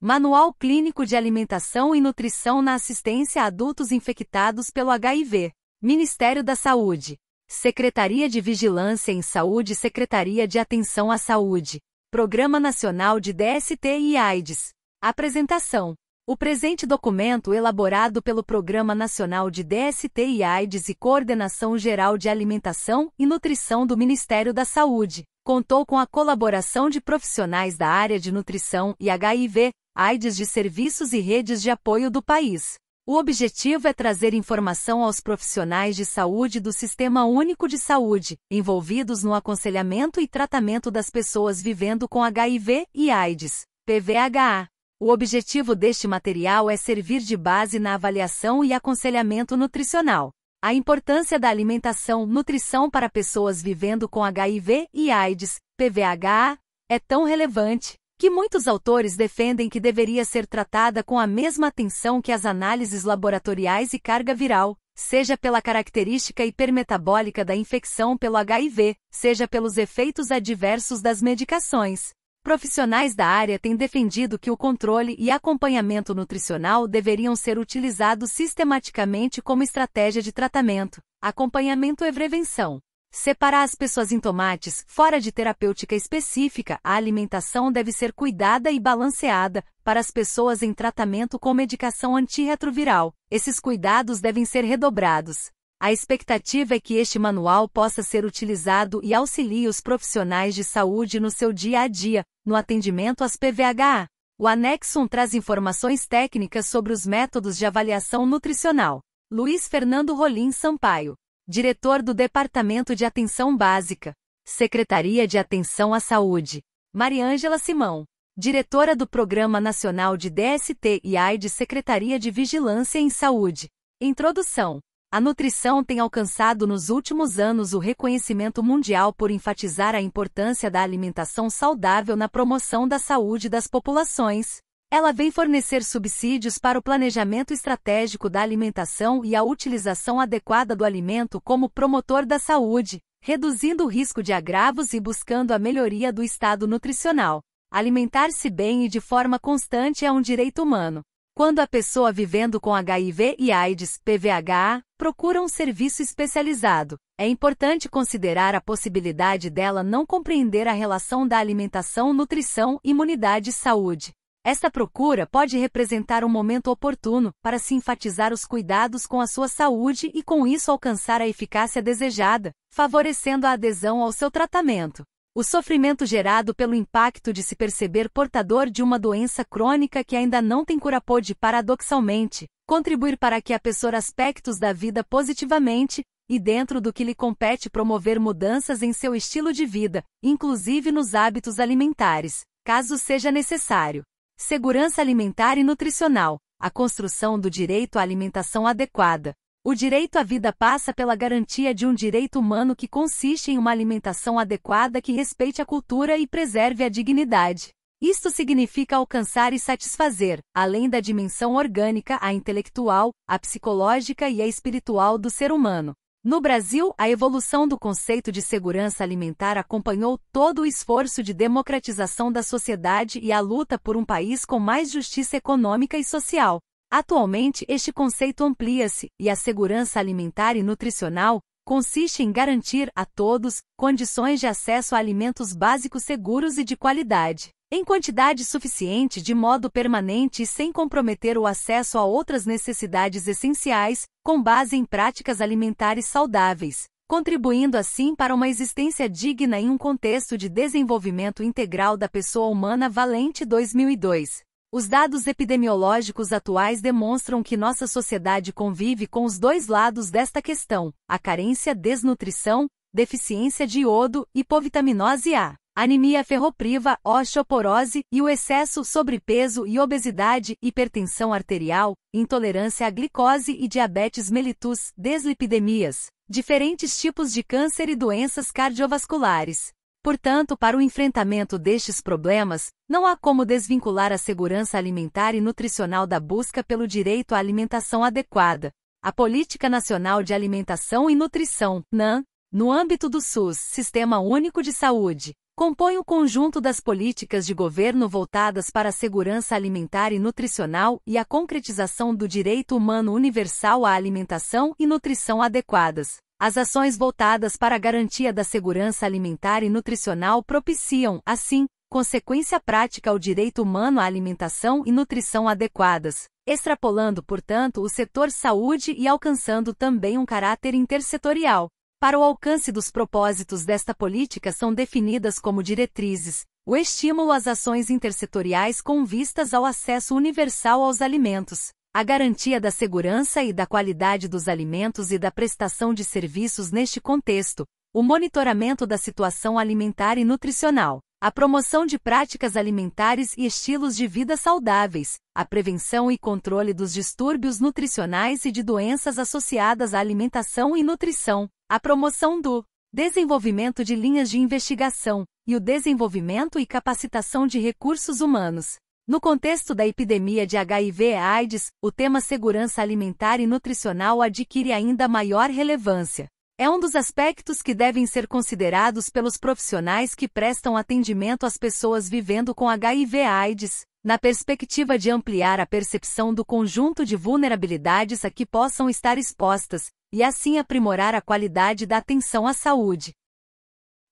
Manual Clínico de Alimentação e Nutrição na Assistência a Adultos Infectados pelo HIV. Ministério da Saúde. Secretaria de Vigilância em Saúde Secretaria de Atenção à Saúde. Programa Nacional de DST e AIDS. Apresentação. O presente documento elaborado pelo Programa Nacional de DST e AIDS e Coordenação Geral de Alimentação e Nutrição do Ministério da Saúde contou com a colaboração de profissionais da área de nutrição e HIV, AIDS de serviços e redes de apoio do país. O objetivo é trazer informação aos profissionais de saúde do Sistema Único de Saúde, envolvidos no aconselhamento e tratamento das pessoas vivendo com HIV e AIDS, PVHA. O objetivo deste material é servir de base na avaliação e aconselhamento nutricional. A importância da alimentação, nutrição para pessoas vivendo com HIV e AIDS, PVHA, é tão relevante que muitos autores defendem que deveria ser tratada com a mesma atenção que as análises laboratoriais e carga viral, seja pela característica hipermetabólica da infecção pelo HIV, seja pelos efeitos adversos das medicações. Profissionais da área têm defendido que o controle e acompanhamento nutricional deveriam ser utilizados sistematicamente como estratégia de tratamento, acompanhamento e prevenção. Separar as pessoas em tomates fora de terapêutica específica, a alimentação deve ser cuidada e balanceada para as pessoas em tratamento com medicação antirretroviral. Esses cuidados devem ser redobrados. A expectativa é que este manual possa ser utilizado e auxilie os profissionais de saúde no seu dia a dia, no atendimento às PVHA. O anexo traz informações técnicas sobre os métodos de avaliação nutricional. Luiz Fernando Rolim Sampaio Diretor do Departamento de Atenção Básica, Secretaria de Atenção à Saúde, Mariângela Simão, diretora do Programa Nacional de DST e AIDS Secretaria de Vigilância em Saúde. Introdução. A nutrição tem alcançado nos últimos anos o reconhecimento mundial por enfatizar a importância da alimentação saudável na promoção da saúde das populações, ela vem fornecer subsídios para o planejamento estratégico da alimentação e a utilização adequada do alimento como promotor da saúde, reduzindo o risco de agravos e buscando a melhoria do estado nutricional. Alimentar-se bem e de forma constante é um direito humano. Quando a pessoa vivendo com HIV e AIDS, PVHA, procura um serviço especializado, é importante considerar a possibilidade dela não compreender a relação da alimentação, nutrição, imunidade e saúde. Esta procura pode representar um momento oportuno para se enfatizar os cuidados com a sua saúde e com isso alcançar a eficácia desejada, favorecendo a adesão ao seu tratamento. O sofrimento gerado pelo impacto de se perceber portador de uma doença crônica que ainda não tem cura pode, paradoxalmente, contribuir para que a pessoa aspectos da vida positivamente, e dentro do que lhe compete promover mudanças em seu estilo de vida, inclusive nos hábitos alimentares, caso seja necessário. Segurança alimentar e nutricional, a construção do direito à alimentação adequada. O direito à vida passa pela garantia de um direito humano que consiste em uma alimentação adequada que respeite a cultura e preserve a dignidade. Isto significa alcançar e satisfazer, além da dimensão orgânica, a intelectual, a psicológica e a espiritual do ser humano. No Brasil, a evolução do conceito de segurança alimentar acompanhou todo o esforço de democratização da sociedade e a luta por um país com mais justiça econômica e social. Atualmente, este conceito amplia-se, e a segurança alimentar e nutricional consiste em garantir a todos condições de acesso a alimentos básicos seguros e de qualidade em quantidade suficiente de modo permanente e sem comprometer o acesso a outras necessidades essenciais, com base em práticas alimentares saudáveis, contribuindo assim para uma existência digna em um contexto de desenvolvimento integral da pessoa humana valente 2002. Os dados epidemiológicos atuais demonstram que nossa sociedade convive com os dois lados desta questão: a carência, desnutrição, deficiência de iodo, hipovitaminose A anemia ferropriva, osteoporose e o excesso sobrepeso e obesidade, hipertensão arterial, intolerância à glicose e diabetes mellitus, deslipidemias, diferentes tipos de câncer e doenças cardiovasculares. Portanto, para o enfrentamento destes problemas, não há como desvincular a segurança alimentar e nutricional da busca pelo direito à alimentação adequada. A Política Nacional de Alimentação e Nutrição, NAN, no âmbito do SUS, Sistema Único de Saúde, compõe o conjunto das políticas de governo voltadas para a segurança alimentar e nutricional e a concretização do direito humano universal à alimentação e nutrição adequadas. As ações voltadas para a garantia da segurança alimentar e nutricional propiciam, assim, consequência prática ao direito humano à alimentação e nutrição adequadas, extrapolando, portanto, o setor saúde e alcançando também um caráter intersetorial. Para o alcance dos propósitos desta política são definidas como diretrizes, o estímulo às ações intersetoriais com vistas ao acesso universal aos alimentos, a garantia da segurança e da qualidade dos alimentos e da prestação de serviços neste contexto, o monitoramento da situação alimentar e nutricional, a promoção de práticas alimentares e estilos de vida saudáveis, a prevenção e controle dos distúrbios nutricionais e de doenças associadas à alimentação e nutrição, a promoção do desenvolvimento de linhas de investigação e o desenvolvimento e capacitação de recursos humanos. No contexto da epidemia de HIV/AIDS, o tema segurança alimentar e nutricional adquire ainda maior relevância. É um dos aspectos que devem ser considerados pelos profissionais que prestam atendimento às pessoas vivendo com HIV/AIDS, na perspectiva de ampliar a percepção do conjunto de vulnerabilidades a que possam estar expostas, e assim aprimorar a qualidade da atenção à saúde.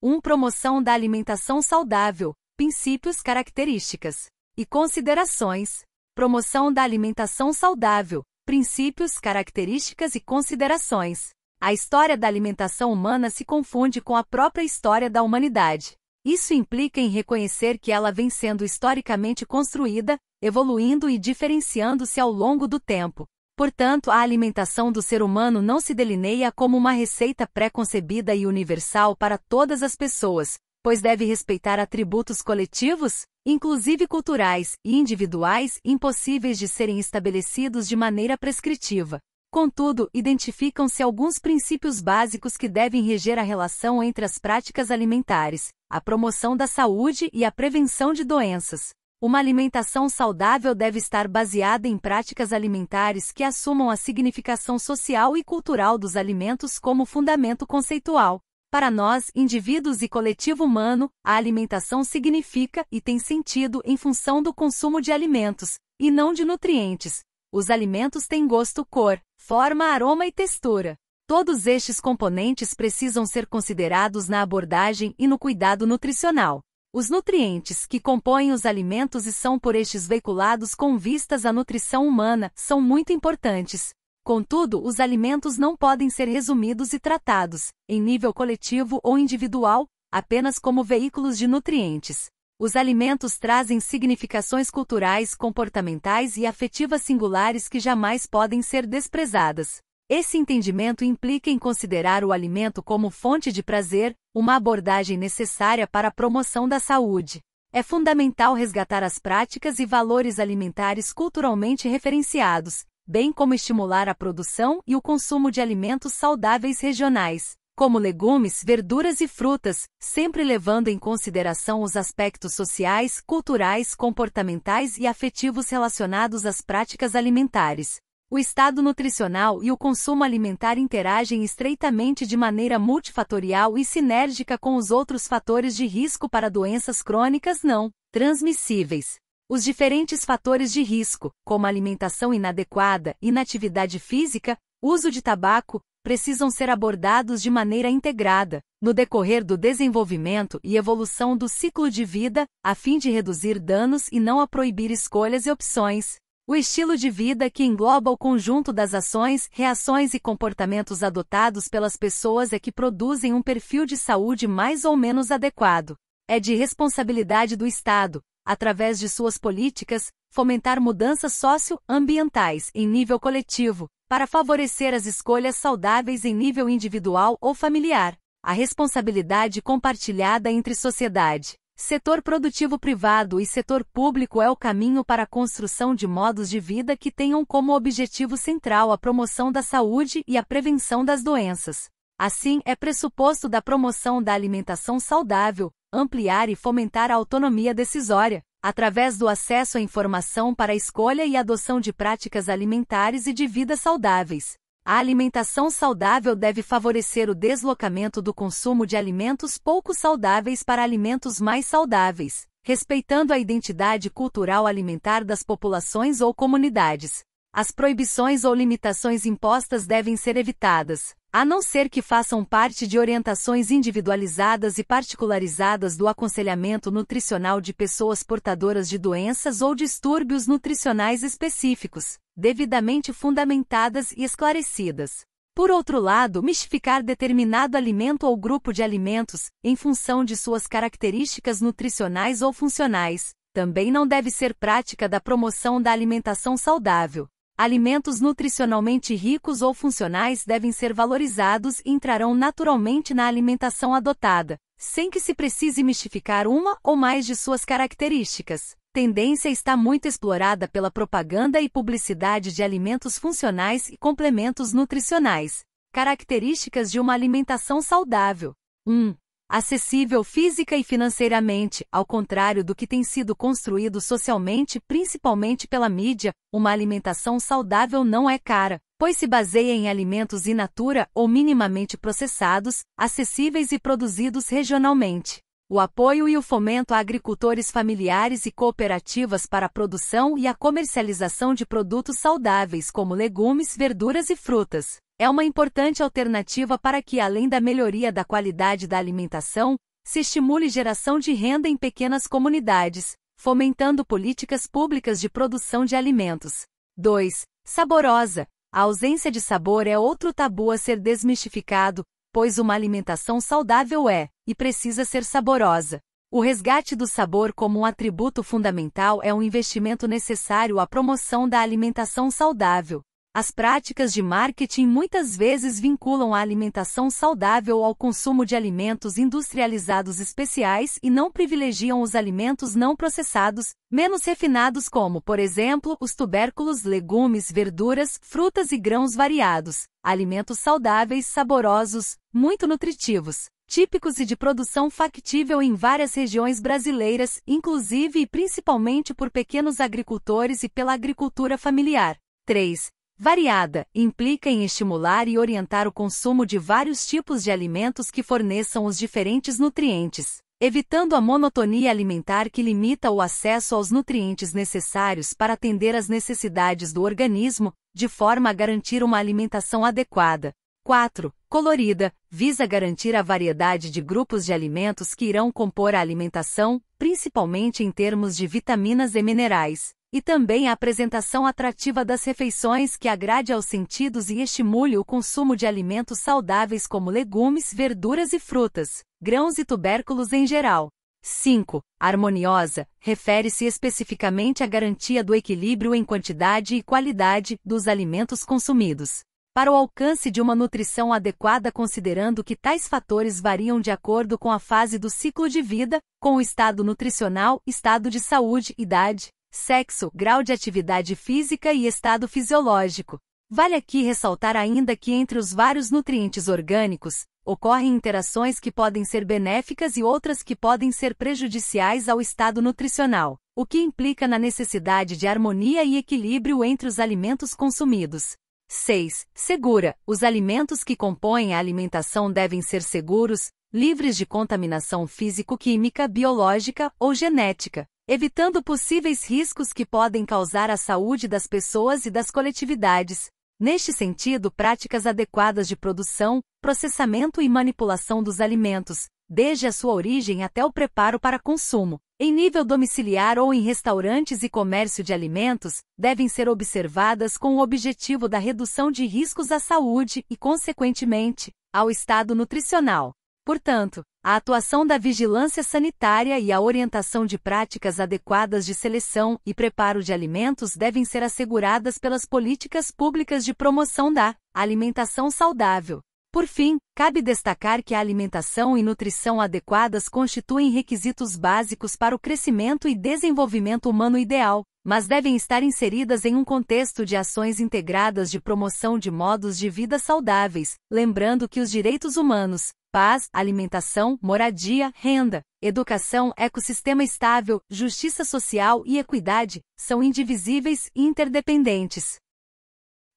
1. Promoção da alimentação saudável, princípios, características e considerações. Promoção da alimentação saudável, princípios, características e considerações. A história da alimentação humana se confunde com a própria história da humanidade. Isso implica em reconhecer que ela vem sendo historicamente construída, evoluindo e diferenciando-se ao longo do tempo. Portanto, a alimentação do ser humano não se delineia como uma receita pré-concebida e universal para todas as pessoas, pois deve respeitar atributos coletivos, inclusive culturais e individuais, impossíveis de serem estabelecidos de maneira prescritiva. Contudo, identificam-se alguns princípios básicos que devem reger a relação entre as práticas alimentares, a promoção da saúde e a prevenção de doenças. Uma alimentação saudável deve estar baseada em práticas alimentares que assumam a significação social e cultural dos alimentos como fundamento conceitual. Para nós, indivíduos e coletivo humano, a alimentação significa e tem sentido em função do consumo de alimentos, e não de nutrientes, os alimentos têm gosto, cor, forma, aroma e textura. Todos estes componentes precisam ser considerados na abordagem e no cuidado nutricional. Os nutrientes que compõem os alimentos e são por estes veiculados com vistas à nutrição humana são muito importantes. Contudo, os alimentos não podem ser resumidos e tratados, em nível coletivo ou individual, apenas como veículos de nutrientes. Os alimentos trazem significações culturais, comportamentais e afetivas singulares que jamais podem ser desprezadas. Esse entendimento implica em considerar o alimento como fonte de prazer, uma abordagem necessária para a promoção da saúde. É fundamental resgatar as práticas e valores alimentares culturalmente referenciados, bem como estimular a produção e o consumo de alimentos saudáveis regionais como legumes, verduras e frutas, sempre levando em consideração os aspectos sociais, culturais, comportamentais e afetivos relacionados às práticas alimentares. O estado nutricional e o consumo alimentar interagem estreitamente de maneira multifatorial e sinérgica com os outros fatores de risco para doenças crônicas não transmissíveis. Os diferentes fatores de risco, como alimentação inadequada, inatividade física, uso de tabaco, precisam ser abordados de maneira integrada, no decorrer do desenvolvimento e evolução do ciclo de vida, a fim de reduzir danos e não a proibir escolhas e opções. O estilo de vida que engloba o conjunto das ações, reações e comportamentos adotados pelas pessoas é que produzem um perfil de saúde mais ou menos adequado. É de responsabilidade do Estado, através de suas políticas, fomentar mudanças socioambientais em nível coletivo, para favorecer as escolhas saudáveis em nível individual ou familiar, a responsabilidade compartilhada entre sociedade, setor produtivo privado e setor público é o caminho para a construção de modos de vida que tenham como objetivo central a promoção da saúde e a prevenção das doenças. Assim, é pressuposto da promoção da alimentação saudável, ampliar e fomentar a autonomia decisória, através do acesso à informação para a escolha e adoção de práticas alimentares e de vida saudáveis. A alimentação saudável deve favorecer o deslocamento do consumo de alimentos pouco saudáveis para alimentos mais saudáveis, respeitando a identidade cultural alimentar das populações ou comunidades. As proibições ou limitações impostas devem ser evitadas, a não ser que façam parte de orientações individualizadas e particularizadas do aconselhamento nutricional de pessoas portadoras de doenças ou distúrbios nutricionais específicos, devidamente fundamentadas e esclarecidas. Por outro lado, mistificar determinado alimento ou grupo de alimentos, em função de suas características nutricionais ou funcionais, também não deve ser prática da promoção da alimentação saudável, Alimentos nutricionalmente ricos ou funcionais devem ser valorizados e entrarão naturalmente na alimentação adotada, sem que se precise mistificar uma ou mais de suas características. Tendência está muito explorada pela propaganda e publicidade de alimentos funcionais e complementos nutricionais. Características de uma alimentação saudável. 1 acessível física e financeiramente, ao contrário do que tem sido construído socialmente, principalmente pela mídia, uma alimentação saudável não é cara, pois se baseia em alimentos in natura ou minimamente processados, acessíveis e produzidos regionalmente. O apoio e o fomento a agricultores familiares e cooperativas para a produção e a comercialização de produtos saudáveis como legumes, verduras e frutas é uma importante alternativa para que, além da melhoria da qualidade da alimentação, se estimule geração de renda em pequenas comunidades, fomentando políticas públicas de produção de alimentos. 2. Saborosa. A ausência de sabor é outro tabu a ser desmistificado, pois uma alimentação saudável é, e precisa ser saborosa. O resgate do sabor como um atributo fundamental é um investimento necessário à promoção da alimentação saudável, as práticas de marketing muitas vezes vinculam a alimentação saudável ao consumo de alimentos industrializados especiais e não privilegiam os alimentos não processados, menos refinados como, por exemplo, os tubérculos, legumes, verduras, frutas e grãos variados, alimentos saudáveis, saborosos, muito nutritivos típicos e de produção factível em várias regiões brasileiras, inclusive e principalmente por pequenos agricultores e pela agricultura familiar. 3. Variada implica em estimular e orientar o consumo de vários tipos de alimentos que forneçam os diferentes nutrientes, evitando a monotonia alimentar que limita o acesso aos nutrientes necessários para atender às necessidades do organismo, de forma a garantir uma alimentação adequada. 4. Colorida visa garantir a variedade de grupos de alimentos que irão compor a alimentação, principalmente em termos de vitaminas e minerais e também a apresentação atrativa das refeições que agrade aos sentidos e estimule o consumo de alimentos saudáveis como legumes, verduras e frutas, grãos e tubérculos em geral. 5. Harmoniosa refere-se especificamente à garantia do equilíbrio em quantidade e qualidade dos alimentos consumidos. Para o alcance de uma nutrição adequada, considerando que tais fatores variam de acordo com a fase do ciclo de vida, com o estado nutricional, estado de saúde, idade, sexo, grau de atividade física e estado fisiológico. Vale aqui ressaltar ainda que entre os vários nutrientes orgânicos, ocorrem interações que podem ser benéficas e outras que podem ser prejudiciais ao estado nutricional, o que implica na necessidade de harmonia e equilíbrio entre os alimentos consumidos. 6. Segura. Os alimentos que compõem a alimentação devem ser seguros, livres de contaminação físico-química, biológica ou genética, evitando possíveis riscos que podem causar à saúde das pessoas e das coletividades. Neste sentido, práticas adequadas de produção, processamento e manipulação dos alimentos, desde a sua origem até o preparo para consumo, em nível domiciliar ou em restaurantes e comércio de alimentos, devem ser observadas com o objetivo da redução de riscos à saúde e, consequentemente, ao estado nutricional. Portanto, a atuação da vigilância sanitária e a orientação de práticas adequadas de seleção e preparo de alimentos devem ser asseguradas pelas políticas públicas de promoção da alimentação saudável. Por fim, cabe destacar que a alimentação e nutrição adequadas constituem requisitos básicos para o crescimento e desenvolvimento humano ideal, mas devem estar inseridas em um contexto de ações integradas de promoção de modos de vida saudáveis, lembrando que os direitos humanos, paz, alimentação, moradia, renda, educação, ecossistema estável, justiça social e equidade, são indivisíveis e interdependentes.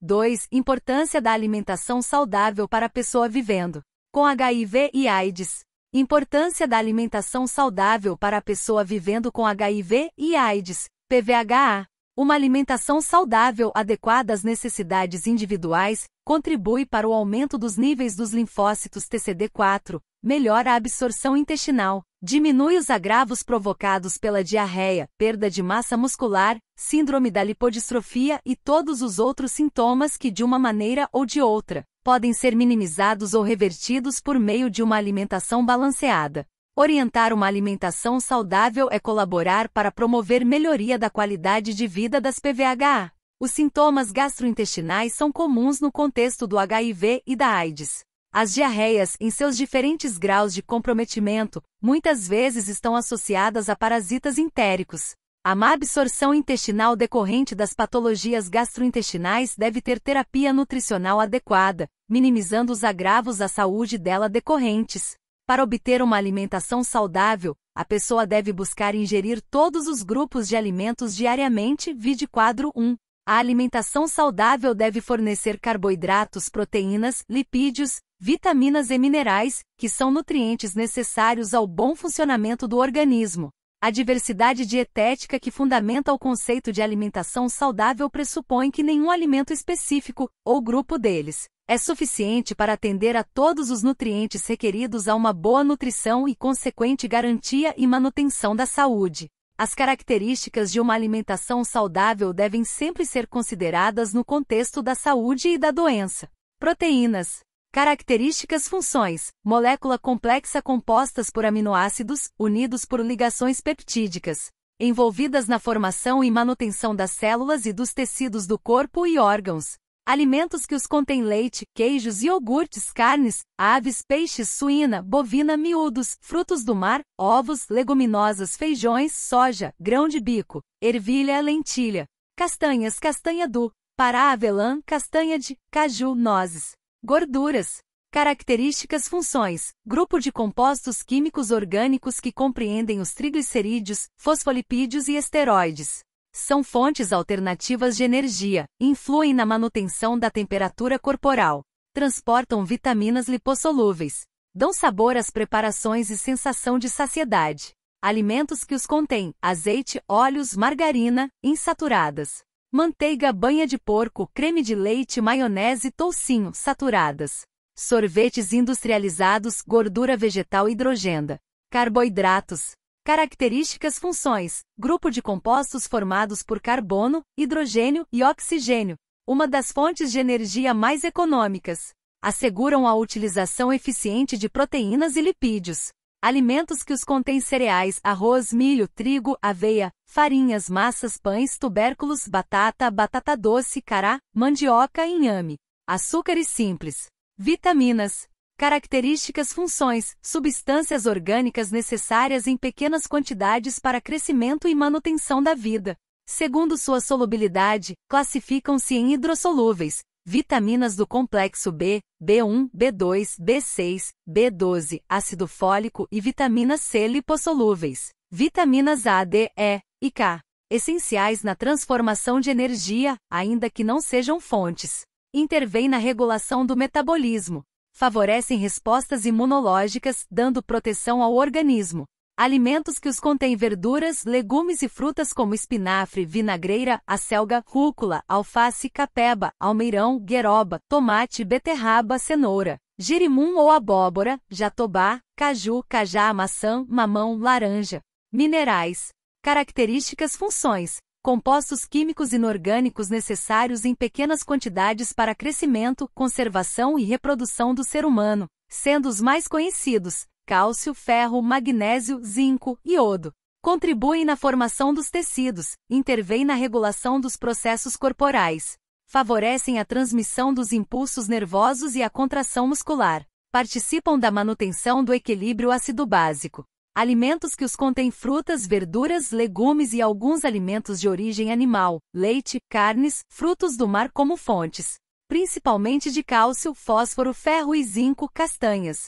2. Importância da alimentação saudável para a pessoa vivendo com HIV e AIDS. Importância da alimentação saudável para a pessoa vivendo com HIV e AIDS, PVHA. Uma alimentação saudável adequada às necessidades individuais contribui para o aumento dos níveis dos linfócitos TCD4, melhora a absorção intestinal, diminui os agravos provocados pela diarreia, perda de massa muscular, síndrome da lipodistrofia e todos os outros sintomas que, de uma maneira ou de outra, podem ser minimizados ou revertidos por meio de uma alimentação balanceada. Orientar uma alimentação saudável é colaborar para promover melhoria da qualidade de vida das PVH. Os sintomas gastrointestinais são comuns no contexto do HIV e da AIDS. As diarreias, em seus diferentes graus de comprometimento, muitas vezes estão associadas a parasitas entéricos. A má absorção intestinal decorrente das patologias gastrointestinais deve ter terapia nutricional adequada, minimizando os agravos à saúde dela decorrentes. Para obter uma alimentação saudável, a pessoa deve buscar ingerir todos os grupos de alimentos diariamente, vide quadro 1. A alimentação saudável deve fornecer carboidratos, proteínas, lipídios, vitaminas e minerais, que são nutrientes necessários ao bom funcionamento do organismo. A diversidade dietética que fundamenta o conceito de alimentação saudável pressupõe que nenhum alimento específico, ou grupo deles, é suficiente para atender a todos os nutrientes requeridos a uma boa nutrição e consequente garantia e manutenção da saúde. As características de uma alimentação saudável devem sempre ser consideradas no contexto da saúde e da doença. Proteínas. Características funções. Molécula complexa compostas por aminoácidos, unidos por ligações peptídicas, envolvidas na formação e manutenção das células e dos tecidos do corpo e órgãos, alimentos que os contêm leite, queijos, iogurtes, carnes, aves, peixes, suína, bovina, miúdos, frutos do mar, ovos, leguminosas, feijões, soja, grão de bico, ervilha, lentilha, castanhas, castanha do Pará, avelã, castanha de caju, nozes, gorduras. Características funções: grupo de compostos químicos orgânicos que compreendem os triglicerídeos, fosfolipídios e esteroides. São fontes alternativas de energia, influem na manutenção da temperatura corporal, transportam vitaminas lipossolúveis, dão sabor às preparações e sensação de saciedade. Alimentos que os contêm: azeite, óleos, margarina, insaturadas. Manteiga, banha de porco, creme de leite, maionese, toucinho, saturadas. Sorvetes industrializados, gordura vegetal hidrogenda. Carboidratos, Características Funções: Grupo de compostos formados por carbono, hidrogênio e oxigênio. Uma das fontes de energia mais econômicas. Asseguram a utilização eficiente de proteínas e lipídios. Alimentos que os contêm cereais, arroz, milho, trigo, aveia, farinhas, massas, pães, tubérculos, batata, batata doce, cará, mandioca e inhame. Açúcares simples. Vitaminas. Características Funções Substâncias orgânicas necessárias em pequenas quantidades para crescimento e manutenção da vida. Segundo sua solubilidade, classificam-se em hidrossolúveis, vitaminas do complexo B, B1, B2, B6, B12, ácido fólico e vitamina C lipossolúveis, vitaminas A, D, E e K, essenciais na transformação de energia, ainda que não sejam fontes. Intervém na regulação do metabolismo, favorecem respostas imunológicas, dando proteção ao organismo. Alimentos que os contêm verduras, legumes e frutas como espinafre, vinagreira, acelga, rúcula, alface, capeba, almeirão, gueroba, tomate, beterraba, cenoura, girimum ou abóbora, jatobá, caju, cajá, maçã, mamão, laranja. Minerais. Características funções compostos químicos inorgânicos necessários em pequenas quantidades para crescimento, conservação e reprodução do ser humano, sendo os mais conhecidos: cálcio, ferro, magnésio, zinco, iodo. Contribuem na formação dos tecidos, intervêm na regulação dos processos corporais, favorecem a transmissão dos impulsos nervosos e a contração muscular, participam da manutenção do equilíbrio ácido-básico, alimentos que os contêm frutas, verduras, legumes e alguns alimentos de origem animal, leite, carnes, frutos do mar como fontes, principalmente de cálcio, fósforo, ferro e zinco, castanhas.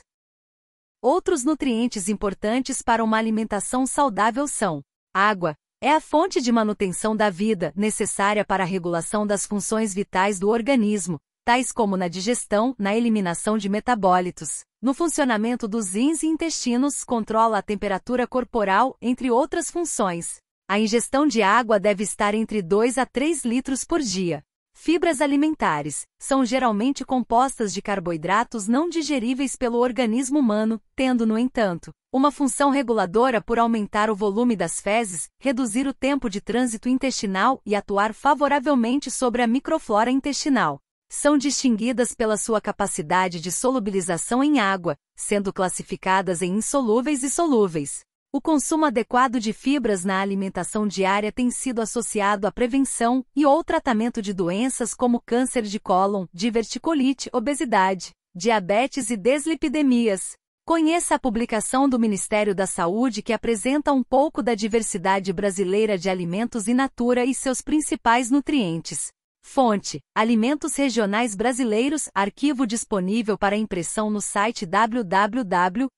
Outros nutrientes importantes para uma alimentação saudável são: água, é a fonte de manutenção da vida, necessária para a regulação das funções vitais do organismo, tais como na digestão, na eliminação de metabólitos, no funcionamento dos rins e intestinos, controla a temperatura corporal, entre outras funções. A ingestão de água deve estar entre 2 a 3 litros por dia. Fibras alimentares são geralmente compostas de carboidratos não digeríveis pelo organismo humano, tendo, no entanto, uma função reguladora por aumentar o volume das fezes, reduzir o tempo de trânsito intestinal e atuar favoravelmente sobre a microflora intestinal são distinguidas pela sua capacidade de solubilização em água, sendo classificadas em insolúveis e solúveis. O consumo adequado de fibras na alimentação diária tem sido associado à prevenção e ou tratamento de doenças como câncer de cólon, diverticulite, obesidade, diabetes e deslipidemias. Conheça a publicação do Ministério da Saúde que apresenta um pouco da diversidade brasileira de alimentos in natura e seus principais nutrientes. Fonte: Alimentos Regionais Brasileiros. Arquivo disponível para impressão no site www.saude.gov.br.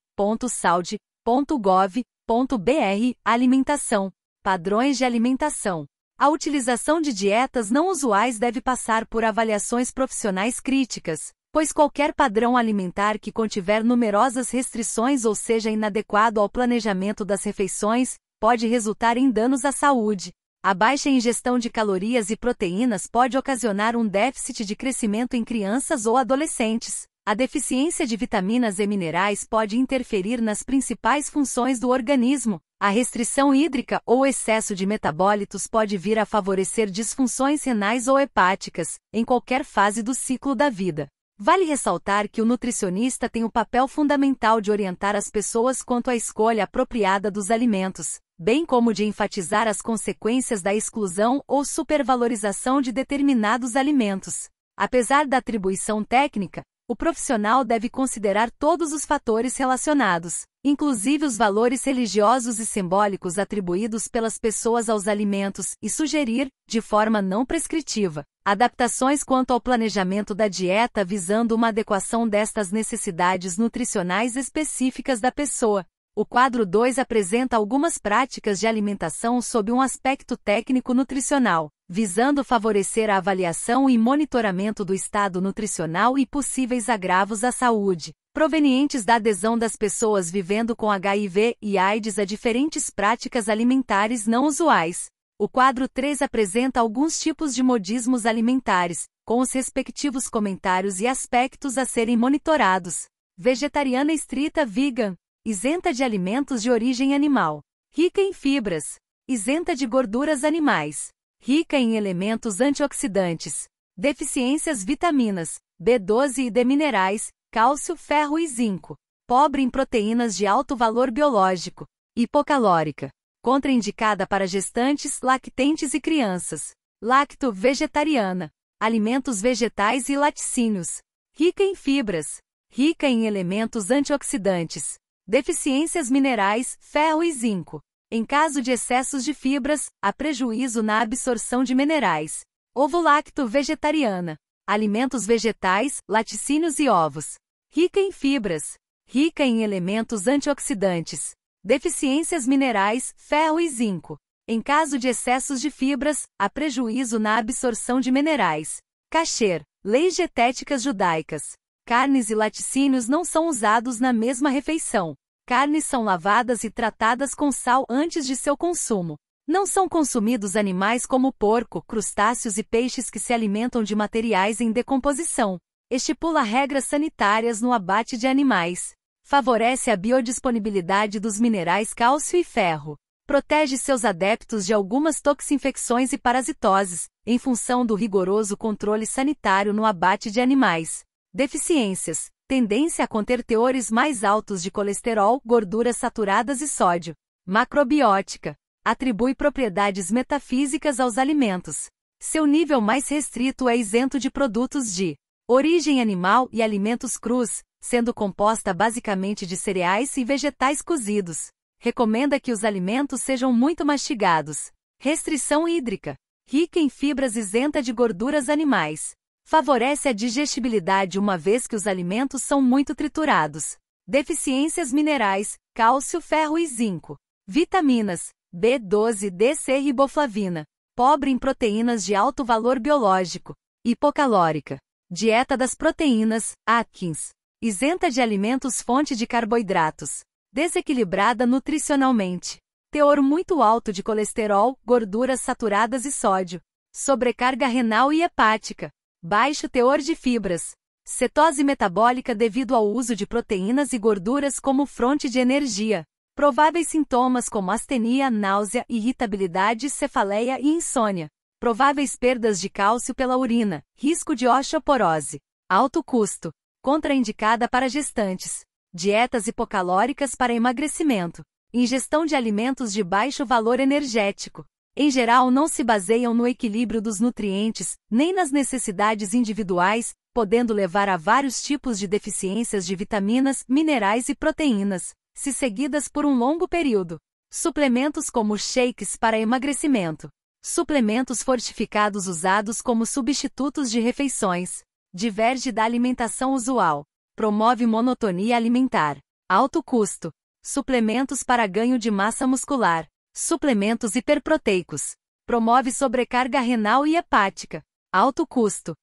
Alimentação: Padrões de alimentação. A utilização de dietas não usuais deve passar por avaliações profissionais críticas, pois qualquer padrão alimentar que contiver numerosas restrições ou seja inadequado ao planejamento das refeições pode resultar em danos à saúde. A baixa ingestão de calorias e proteínas pode ocasionar um déficit de crescimento em crianças ou adolescentes. A deficiência de vitaminas e minerais pode interferir nas principais funções do organismo. A restrição hídrica ou excesso de metabólitos pode vir a favorecer disfunções renais ou hepáticas, em qualquer fase do ciclo da vida. Vale ressaltar que o nutricionista tem o papel fundamental de orientar as pessoas quanto à escolha apropriada dos alimentos, bem como de enfatizar as consequências da exclusão ou supervalorização de determinados alimentos. Apesar da atribuição técnica, o profissional deve considerar todos os fatores relacionados, inclusive os valores religiosos e simbólicos atribuídos pelas pessoas aos alimentos, e sugerir, de forma não prescritiva, adaptações quanto ao planejamento da dieta visando uma adequação destas necessidades nutricionais específicas da pessoa. O quadro 2 apresenta algumas práticas de alimentação sob um aspecto técnico-nutricional, visando favorecer a avaliação e monitoramento do estado nutricional e possíveis agravos à saúde, provenientes da adesão das pessoas vivendo com HIV e AIDS a diferentes práticas alimentares não usuais. O quadro 3 apresenta alguns tipos de modismos alimentares, com os respectivos comentários e aspectos a serem monitorados. Vegetariana estrita vegan isenta de alimentos de origem animal, rica em fibras, isenta de gorduras animais, rica em elementos antioxidantes, deficiências vitaminas, B12 e de minerais, cálcio, ferro e zinco, pobre em proteínas de alto valor biológico, hipocalórica, contraindicada para gestantes, lactentes e crianças, lacto-vegetariana, alimentos vegetais e laticínios, rica em fibras, rica em elementos antioxidantes, deficiências minerais, ferro e zinco. Em caso de excessos de fibras, há prejuízo na absorção de minerais. Ovo lacto vegetariana. Alimentos vegetais, laticínios e ovos. Rica em fibras. Rica em elementos antioxidantes. Deficiências minerais, ferro e zinco. Em caso de excessos de fibras, há prejuízo na absorção de minerais. Kasher. Leis dietéticas judaicas. Carnes e laticínios não são usados na mesma refeição. Carnes são lavadas e tratadas com sal antes de seu consumo. Não são consumidos animais como porco, crustáceos e peixes que se alimentam de materiais em decomposição. Estipula regras sanitárias no abate de animais. Favorece a biodisponibilidade dos minerais cálcio e ferro. Protege seus adeptos de algumas toxinfecções e parasitoses, em função do rigoroso controle sanitário no abate de animais. Deficiências: tendência a conter teores mais altos de colesterol, gorduras saturadas e sódio. Macrobiótica: atribui propriedades metafísicas aos alimentos. Seu nível mais restrito é isento de produtos de origem animal e alimentos crus, sendo composta basicamente de cereais e vegetais cozidos. Recomenda que os alimentos sejam muito mastigados. Restrição hídrica. Rica em fibras isenta de gorduras animais. Favorece a digestibilidade uma vez que os alimentos são muito triturados. Deficiências minerais, cálcio, ferro e zinco. Vitaminas, B12, DC e riboflavina. Pobre em proteínas de alto valor biológico. Hipocalórica. Dieta das proteínas, Atkins. Isenta de alimentos fonte de carboidratos. Desequilibrada nutricionalmente. Teor muito alto de colesterol, gorduras saturadas e sódio. Sobrecarga renal e hepática baixo teor de fibras, cetose metabólica devido ao uso de proteínas e gorduras como fonte de energia, prováveis sintomas como astenia, náusea, irritabilidade, cefaleia e insônia, prováveis perdas de cálcio pela urina, risco de osteoporose, alto custo, contraindicada para gestantes, dietas hipocalóricas para emagrecimento, ingestão de alimentos de baixo valor energético, em geral não se baseiam no equilíbrio dos nutrientes, nem nas necessidades individuais, podendo levar a vários tipos de deficiências de vitaminas, minerais e proteínas, se seguidas por um longo período. Suplementos como shakes para emagrecimento. Suplementos fortificados usados como substitutos de refeições. Diverge da alimentação usual. Promove monotonia alimentar. Alto custo. Suplementos para ganho de massa muscular suplementos hiperproteicos. Promove sobrecarga renal e hepática. Alto custo.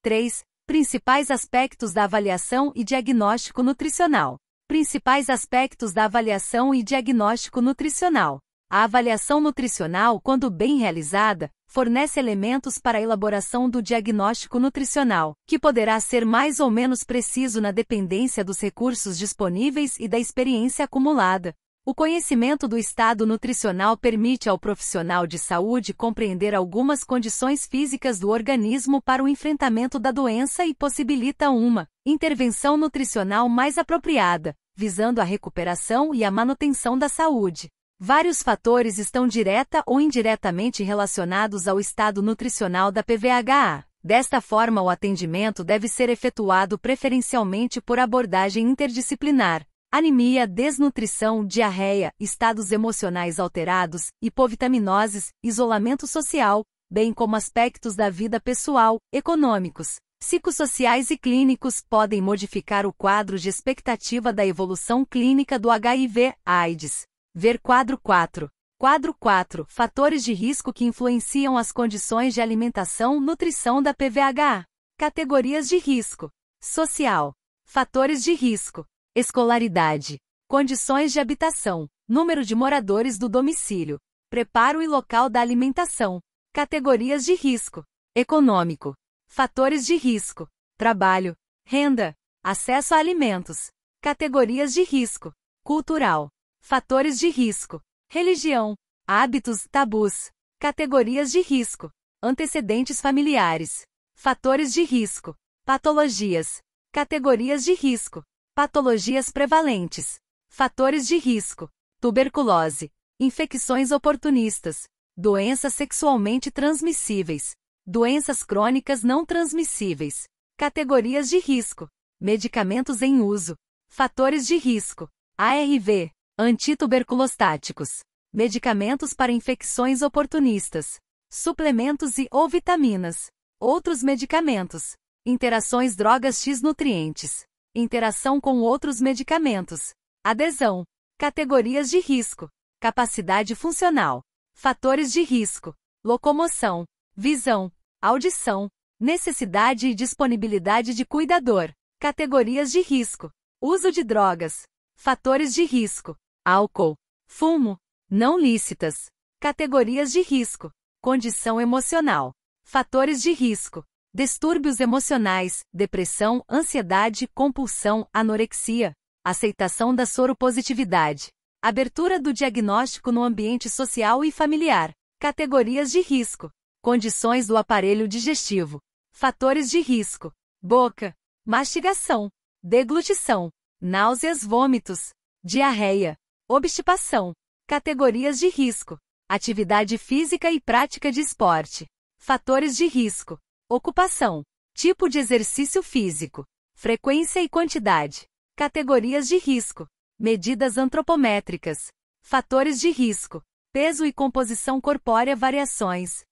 3. Principais aspectos da avaliação e diagnóstico nutricional. Principais aspectos da avaliação e diagnóstico nutricional. A avaliação nutricional, quando bem realizada, fornece elementos para a elaboração do diagnóstico nutricional, que poderá ser mais ou menos preciso na dependência dos recursos disponíveis e da experiência acumulada. O conhecimento do estado nutricional permite ao profissional de saúde compreender algumas condições físicas do organismo para o enfrentamento da doença e possibilita uma intervenção nutricional mais apropriada, visando a recuperação e a manutenção da saúde. Vários fatores estão direta ou indiretamente relacionados ao estado nutricional da PVHA. Desta forma, o atendimento deve ser efetuado preferencialmente por abordagem interdisciplinar, anemia, desnutrição, diarreia, estados emocionais alterados, hipovitaminoses, isolamento social, bem como aspectos da vida pessoal, econômicos, psicossociais e clínicos podem modificar o quadro de expectativa da evolução clínica do HIV/AIDS. Ver quadro 4. Quadro 4. Fatores de risco que influenciam as condições de alimentação, nutrição da PVH. Categorias de risco. Social. Fatores de risco escolaridade, condições de habitação, número de moradores do domicílio, preparo e local da alimentação, categorias de risco, econômico, fatores de risco, trabalho, renda, acesso a alimentos, categorias de risco, cultural, fatores de risco, religião, hábitos, tabus, categorias de risco, antecedentes familiares, fatores de risco, patologias, categorias de risco, Patologias prevalentes. Fatores de risco: tuberculose, infecções oportunistas, doenças sexualmente transmissíveis, doenças crônicas não transmissíveis, categorias de risco, medicamentos em uso, fatores de risco, ARV, antituberculostáticos, medicamentos para infecções oportunistas, suplementos e ou vitaminas, outros medicamentos, interações drogas X nutrientes, interação com outros medicamentos, adesão, categorias de risco, capacidade funcional, fatores de risco, locomoção, visão, audição, necessidade e disponibilidade de cuidador, categorias de risco, uso de drogas, fatores de risco, álcool, fumo, não lícitas, categorias de risco, condição emocional, fatores de risco, distúrbios emocionais, depressão, ansiedade, compulsão, anorexia, aceitação da soropositividade, abertura do diagnóstico no ambiente social e familiar, categorias de risco, condições do aparelho digestivo, fatores de risco, boca, mastigação, deglutição, náuseas, vômitos, diarreia, obstipação, categorias de risco, atividade física e prática de esporte, fatores de risco, Ocupação. Tipo de exercício físico. Frequência e quantidade. Categorias de risco. Medidas antropométricas. Fatores de risco. Peso e composição corpórea variações.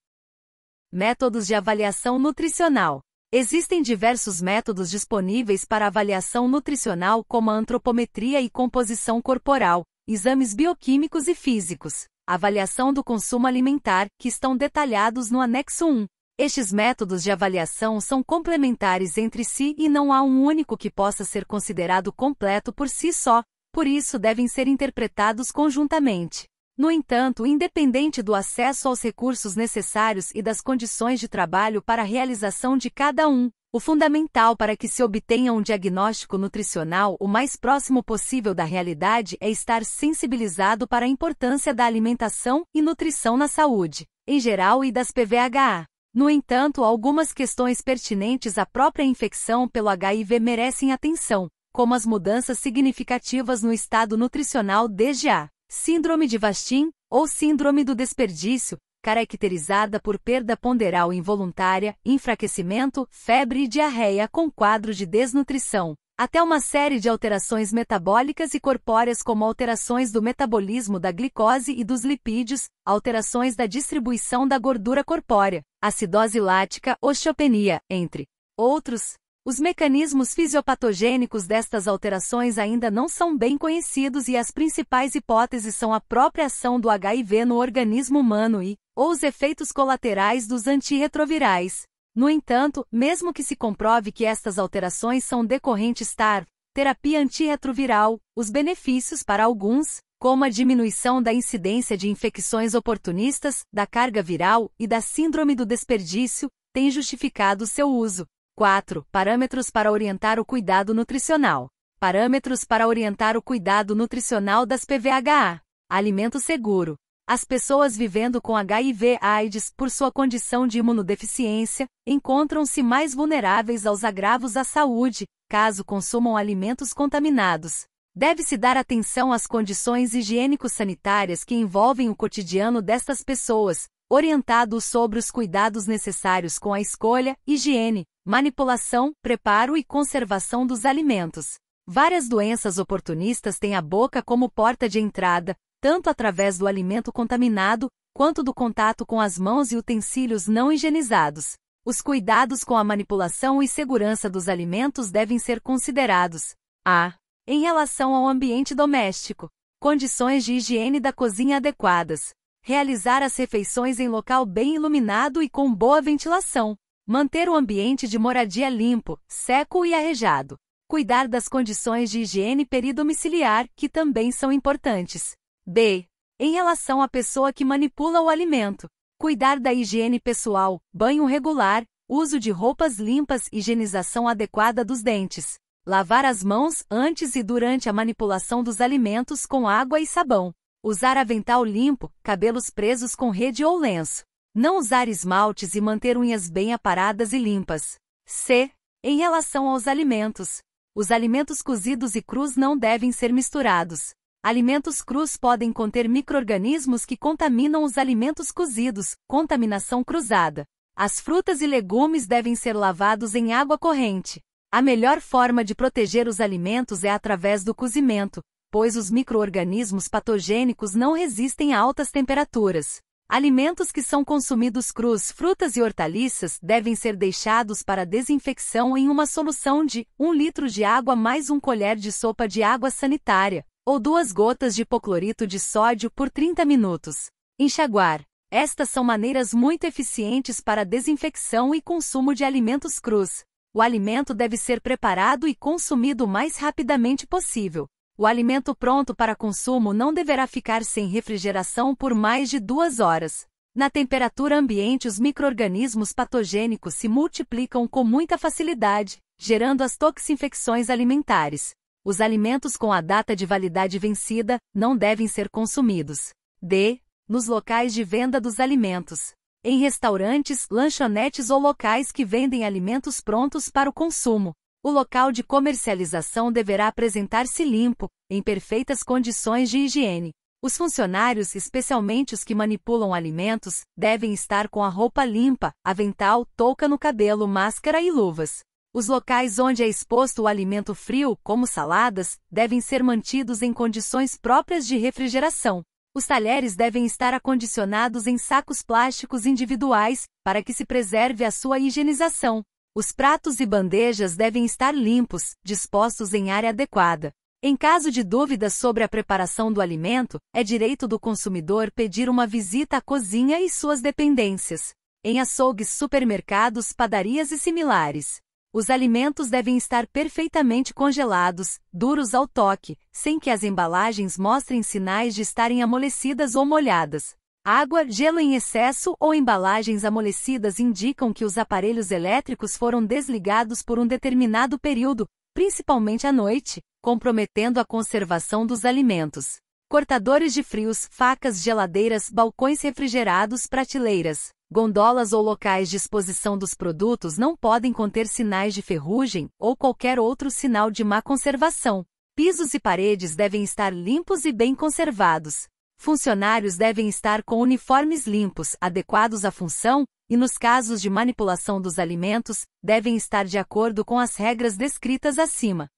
Métodos de avaliação nutricional. Existem diversos métodos disponíveis para avaliação nutricional, como a antropometria e composição corporal, exames bioquímicos e físicos, avaliação do consumo alimentar, que estão detalhados no anexo 1, estes métodos de avaliação são complementares entre si e não há um único que possa ser considerado completo por si só, por isso devem ser interpretados conjuntamente. No entanto, independente do acesso aos recursos necessários e das condições de trabalho para a realização de cada um, o fundamental para que se obtenha um diagnóstico nutricional o mais próximo possível da realidade é estar sensibilizado para a importância da alimentação e nutrição na saúde, em geral e das PVHA. No entanto, algumas questões pertinentes à própria infecção pelo HIV merecem atenção, como as mudanças significativas no estado nutricional desde a síndrome de Vastin, ou síndrome do desperdício, caracterizada por perda ponderal involuntária, enfraquecimento, febre e diarreia com quadro de desnutrição, até uma série de alterações metabólicas e corpóreas como alterações do metabolismo da glicose e dos lipídios, alterações da distribuição da gordura corpórea, acidose lática, osteopenia, entre outros. Os mecanismos fisiopatogênicos destas alterações ainda não são bem conhecidos e as principais hipóteses são a própria ação do HIV no organismo humano e ou os efeitos colaterais dos antirretrovirais. No entanto, mesmo que se comprove que estas alterações são decorrentes da terapia antirretroviral, os benefícios para alguns, como a diminuição da incidência de infecções oportunistas, da carga viral e da síndrome do desperdício, têm justificado seu uso. 4. Parâmetros para orientar o cuidado nutricional. Parâmetros para orientar o cuidado nutricional das PVHA. Alimento seguro. As pessoas vivendo com HIV/AIDS, por sua condição de imunodeficiência, encontram-se mais vulneráveis aos agravos à saúde, caso consumam alimentos contaminados. Deve-se dar atenção às condições higiênico-sanitárias que envolvem o cotidiano destas pessoas, orientado sobre os cuidados necessários com a escolha, higiene, manipulação, preparo e conservação dos alimentos. Várias doenças oportunistas têm a boca como porta de entrada, tanto através do alimento contaminado, quanto do contato com as mãos e utensílios não higienizados. Os cuidados com a manipulação e segurança dos alimentos devem ser considerados. A. Em relação ao ambiente doméstico, condições de higiene da cozinha adequadas. Realizar as refeições em local bem iluminado e com boa ventilação. Manter o ambiente de moradia limpo, seco e arejado. Cuidar das condições de higiene peridomiciliar, que também são importantes. B. Em relação à pessoa que manipula o alimento, cuidar da higiene pessoal, banho regular, uso de roupas limpas, higienização adequada dos dentes, lavar as mãos antes e durante a manipulação dos alimentos com água e sabão, usar avental limpo, cabelos presos com rede ou lenço, não usar esmaltes e manter unhas bem aparadas e limpas. C. Em relação aos alimentos, os alimentos cozidos e crus não devem ser misturados. Alimentos crus podem conter microrganismos que contaminam os alimentos cozidos, contaminação cruzada. As frutas e legumes devem ser lavados em água corrente. A melhor forma de proteger os alimentos é através do cozimento, pois os micro-organismos patogênicos não resistem a altas temperaturas. Alimentos que são consumidos crus, frutas e hortaliças, devem ser deixados para desinfecção em uma solução de 1 litro de água mais 1 colher de sopa de água sanitária ou duas gotas de hipoclorito de sódio por 30 minutos. Enxaguar. Estas são maneiras muito eficientes para desinfecção e consumo de alimentos crus. O alimento deve ser preparado e consumido o mais rapidamente possível. O alimento pronto para consumo não deverá ficar sem refrigeração por mais de duas horas. Na temperatura ambiente, os microorganismos patogênicos se multiplicam com muita facilidade, gerando as toxinfecções alimentares. Os alimentos com a data de validade vencida não devem ser consumidos. D. Nos locais de venda dos alimentos. Em restaurantes, lanchonetes ou locais que vendem alimentos prontos para o consumo. O local de comercialização deverá apresentar-se limpo, em perfeitas condições de higiene. Os funcionários, especialmente os que manipulam alimentos, devem estar com a roupa limpa, avental, touca no cabelo, máscara e luvas. Os locais onde é exposto o alimento frio, como saladas, devem ser mantidos em condições próprias de refrigeração. Os talheres devem estar acondicionados em sacos plásticos individuais, para que se preserve a sua higienização. Os pratos e bandejas devem estar limpos, dispostos em área adequada. Em caso de dúvidas sobre a preparação do alimento, é direito do consumidor pedir uma visita à cozinha e suas dependências. Em açougues, supermercados, padarias e similares. Os alimentos devem estar perfeitamente congelados, duros ao toque, sem que as embalagens mostrem sinais de estarem amolecidas ou molhadas. Água, gelo em excesso ou embalagens amolecidas indicam que os aparelhos elétricos foram desligados por um determinado período, principalmente à noite, comprometendo a conservação dos alimentos. Cortadores de frios, facas, geladeiras, balcões refrigerados, prateleiras. Gondolas ou locais de exposição dos produtos não podem conter sinais de ferrugem ou qualquer outro sinal de má conservação. Pisos e paredes devem estar limpos e bem conservados. Funcionários devem estar com uniformes limpos, adequados à função, e nos casos de manipulação dos alimentos, devem estar de acordo com as regras descritas acima.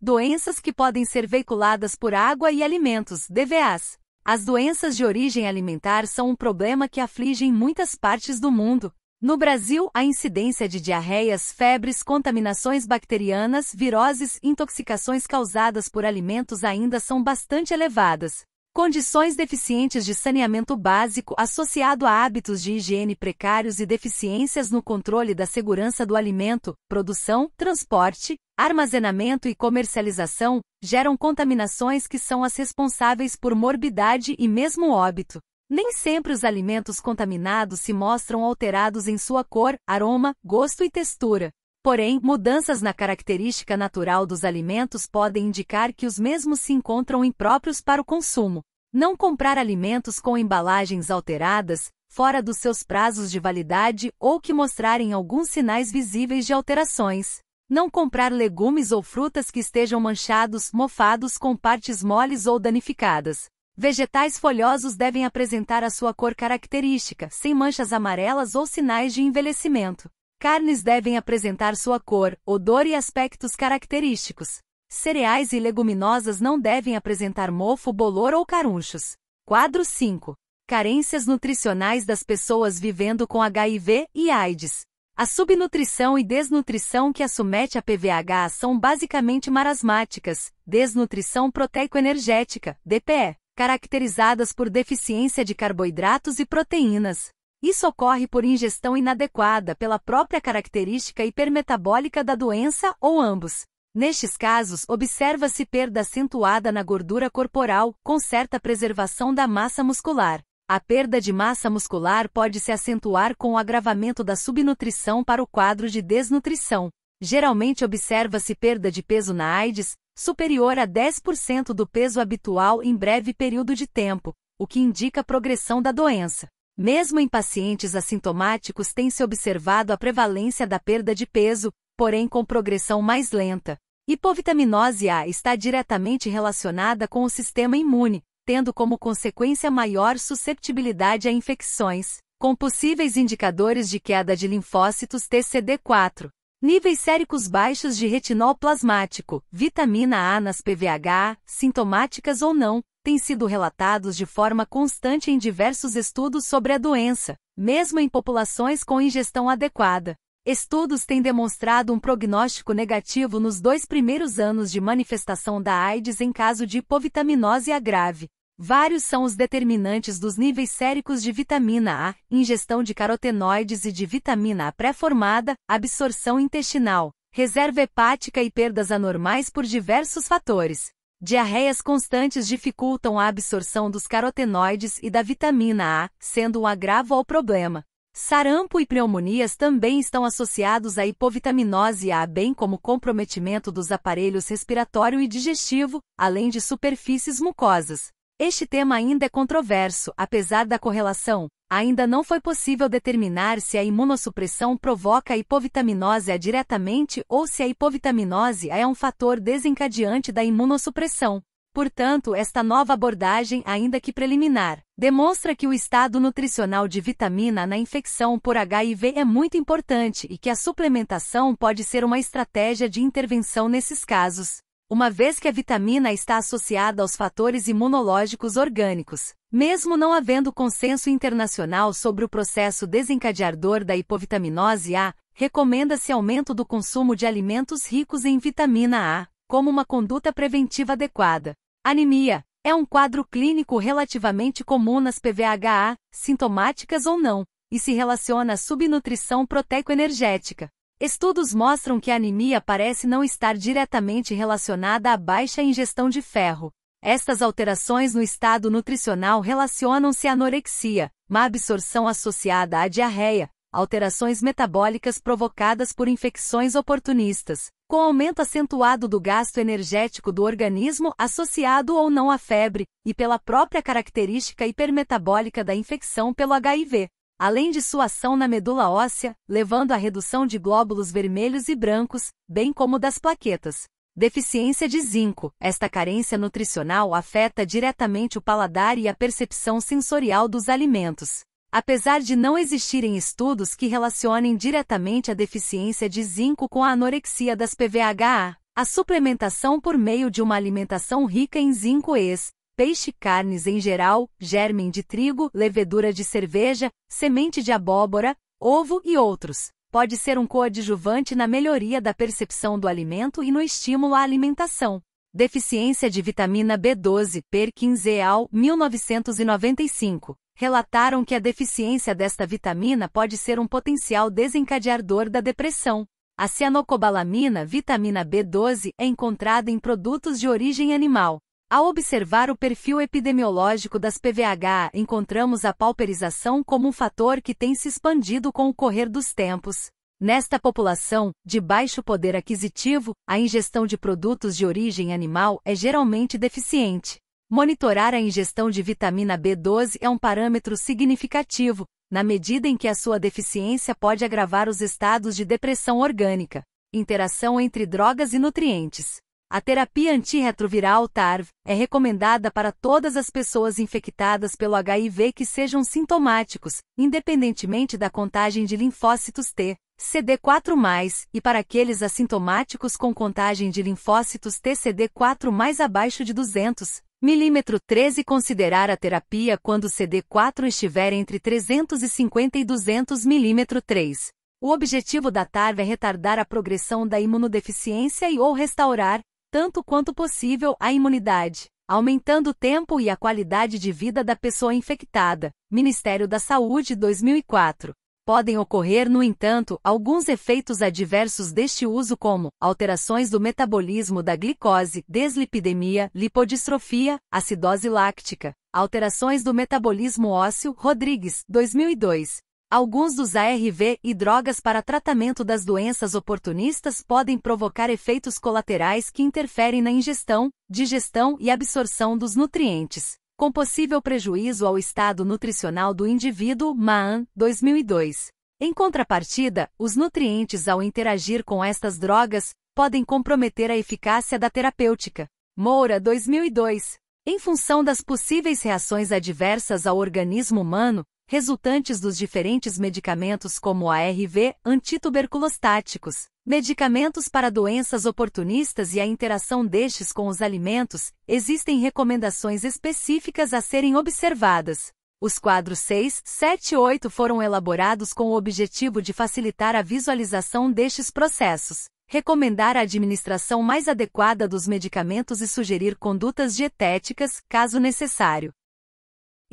Doenças que podem ser veiculadas por água e alimentos, DVAs. As doenças de origem alimentar são um problema que afligem muitas partes do mundo. No Brasil, a incidência de diarreias, febres, contaminações bacterianas, viroses, intoxicações causadas por alimentos ainda são bastante elevadas. Condições deficientes de saneamento básico associado a hábitos de higiene precários e deficiências no controle da segurança do alimento, produção, transporte, armazenamento e comercialização geram contaminações que são as responsáveis por morbidade e mesmo óbito. Nem sempre os alimentos contaminados se mostram alterados em sua cor, aroma, gosto e textura. Porém, mudanças na característica natural dos alimentos podem indicar que os mesmos se encontram impróprios para o consumo. Não comprar alimentos com embalagens alteradas, fora dos seus prazos de validade ou que mostrarem alguns sinais visíveis de alterações. Não comprar legumes ou frutas que estejam manchados, mofados com partes moles ou danificadas. Vegetais folhosos devem apresentar a sua cor característica, sem manchas amarelas ou sinais de envelhecimento. Carnes devem apresentar sua cor, odor e aspectos característicos. Cereais e leguminosas não devem apresentar mofo, bolor ou carunchos. Quadro 5. Carências nutricionais das pessoas vivendo com HIV e AIDS. A subnutrição e desnutrição que assumete a PVH são basicamente marasmáticas, desnutrição proteicoenergética, DPE, caracterizadas por deficiência de carboidratos e proteínas, isso ocorre por ingestão inadequada pela própria característica hipermetabólica da doença ou ambos. Nestes casos, observa-se perda acentuada na gordura corporal, com certa preservação da massa muscular. A perda de massa muscular pode se acentuar com o agravamento da subnutrição para o quadro de desnutrição. Geralmente observa-se perda de peso na AIDS, superior a 10% do peso habitual em breve período de tempo, o que indica progressão da doença. Mesmo em pacientes assintomáticos tem-se observado a prevalência da perda de peso, porém com progressão mais lenta. Hipovitaminose A está diretamente relacionada com o sistema imune, tendo como consequência maior susceptibilidade a infecções, com possíveis indicadores de queda de linfócitos TCD4. Níveis séricos baixos de retinol plasmático, vitamina A nas PVH, sintomáticas ou não, têm sido relatados de forma constante em diversos estudos sobre a doença, mesmo em populações com ingestão adequada. Estudos têm demonstrado um prognóstico negativo nos dois primeiros anos de manifestação da AIDS em caso de hipovitaminose grave. Vários são os determinantes dos níveis séricos de vitamina A, ingestão de carotenoides e de vitamina A pré-formada, absorção intestinal, reserva hepática e perdas anormais por diversos fatores. Diarreias constantes dificultam a absorção dos carotenoides e da vitamina A, sendo um agravo ao problema. Sarampo e pneumonias também estão associados à hipovitaminose A, bem como comprometimento dos aparelhos respiratório e digestivo, além de superfícies mucosas. Este tema ainda é controverso, apesar da correlação, ainda não foi possível determinar se a imunossupressão provoca a hipovitaminose diretamente ou se a hipovitaminose é um fator desencadeante da imunossupressão. Portanto, esta nova abordagem, ainda que preliminar, demonstra que o estado nutricional de vitamina na infecção por HIV é muito importante e que a suplementação pode ser uma estratégia de intervenção nesses casos uma vez que a vitamina está associada aos fatores imunológicos orgânicos. Mesmo não havendo consenso internacional sobre o processo desencadeador da hipovitaminose A, recomenda-se aumento do consumo de alimentos ricos em vitamina A, como uma conduta preventiva adequada. Anemia é um quadro clínico relativamente comum nas PVHA, sintomáticas ou não, e se relaciona à subnutrição proteico-energética. Estudos mostram que a anemia parece não estar diretamente relacionada à baixa ingestão de ferro. Estas alterações no estado nutricional relacionam-se à anorexia, má absorção associada à diarreia, alterações metabólicas provocadas por infecções oportunistas, com aumento acentuado do gasto energético do organismo associado ou não à febre, e pela própria característica hipermetabólica da infecção pelo HIV além de sua ação na medula óssea, levando à redução de glóbulos vermelhos e brancos, bem como das plaquetas. Deficiência de zinco. Esta carência nutricional afeta diretamente o paladar e a percepção sensorial dos alimentos. Apesar de não existirem estudos que relacionem diretamente a deficiência de zinco com a anorexia das PVHA, a suplementação por meio de uma alimentação rica em zinco ex peixe, carnes em geral, germen de trigo, levedura de cerveja, semente de abóbora, ovo e outros. Pode ser um coadjuvante na melhoria da percepção do alimento e no estímulo à alimentação. Deficiência de vitamina B12, Perkins e al. 1995 relataram que a deficiência desta vitamina pode ser um potencial desencadeador da depressão. A cianocobalamina, vitamina B12, é encontrada em produtos de origem animal. Ao observar o perfil epidemiológico das PVH, encontramos a pauperização como um fator que tem se expandido com o correr dos tempos. Nesta população, de baixo poder aquisitivo, a ingestão de produtos de origem animal é geralmente deficiente. Monitorar a ingestão de vitamina B12 é um parâmetro significativo, na medida em que a sua deficiência pode agravar os estados de depressão orgânica, interação entre drogas e nutrientes a terapia antirretroviral TARV é recomendada para todas as pessoas infectadas pelo HIV que sejam sintomáticos, independentemente da contagem de linfócitos T, CD4+, e para aqueles assintomáticos com contagem de linfócitos T CD4+ abaixo de 200. mm 13 Considerar a terapia quando o CD4 estiver entre 350 e 200 mm 3. O objetivo da TARV é retardar a progressão da imunodeficiência e ou restaurar, tanto quanto possível, a imunidade, aumentando o tempo e a qualidade de vida da pessoa infectada. Ministério da Saúde 2004. Podem ocorrer, no entanto, alguns efeitos adversos deste uso, como alterações do metabolismo da glicose, deslipidemia, lipodistrofia, acidose láctica, alterações do metabolismo ósseo, Rodrigues, 2002, Alguns dos ARV e drogas para tratamento das doenças oportunistas podem provocar efeitos colaterais que interferem na ingestão, digestão e absorção dos nutrientes, com possível prejuízo ao estado nutricional do indivíduo, Maan, 2002. Em contrapartida, os nutrientes ao interagir com estas drogas podem comprometer a eficácia da terapêutica. Moura, 2002. Em função das possíveis reações adversas ao organismo humano, resultantes dos diferentes medicamentos como ARV, antituberculostáticos, medicamentos para doenças oportunistas e a interação destes com os alimentos, existem recomendações específicas a serem observadas. Os quadros 6, 7 e 8 foram elaborados com o objetivo de facilitar a visualização destes processos, recomendar a administração mais adequada dos medicamentos e sugerir condutas dietéticas, caso necessário.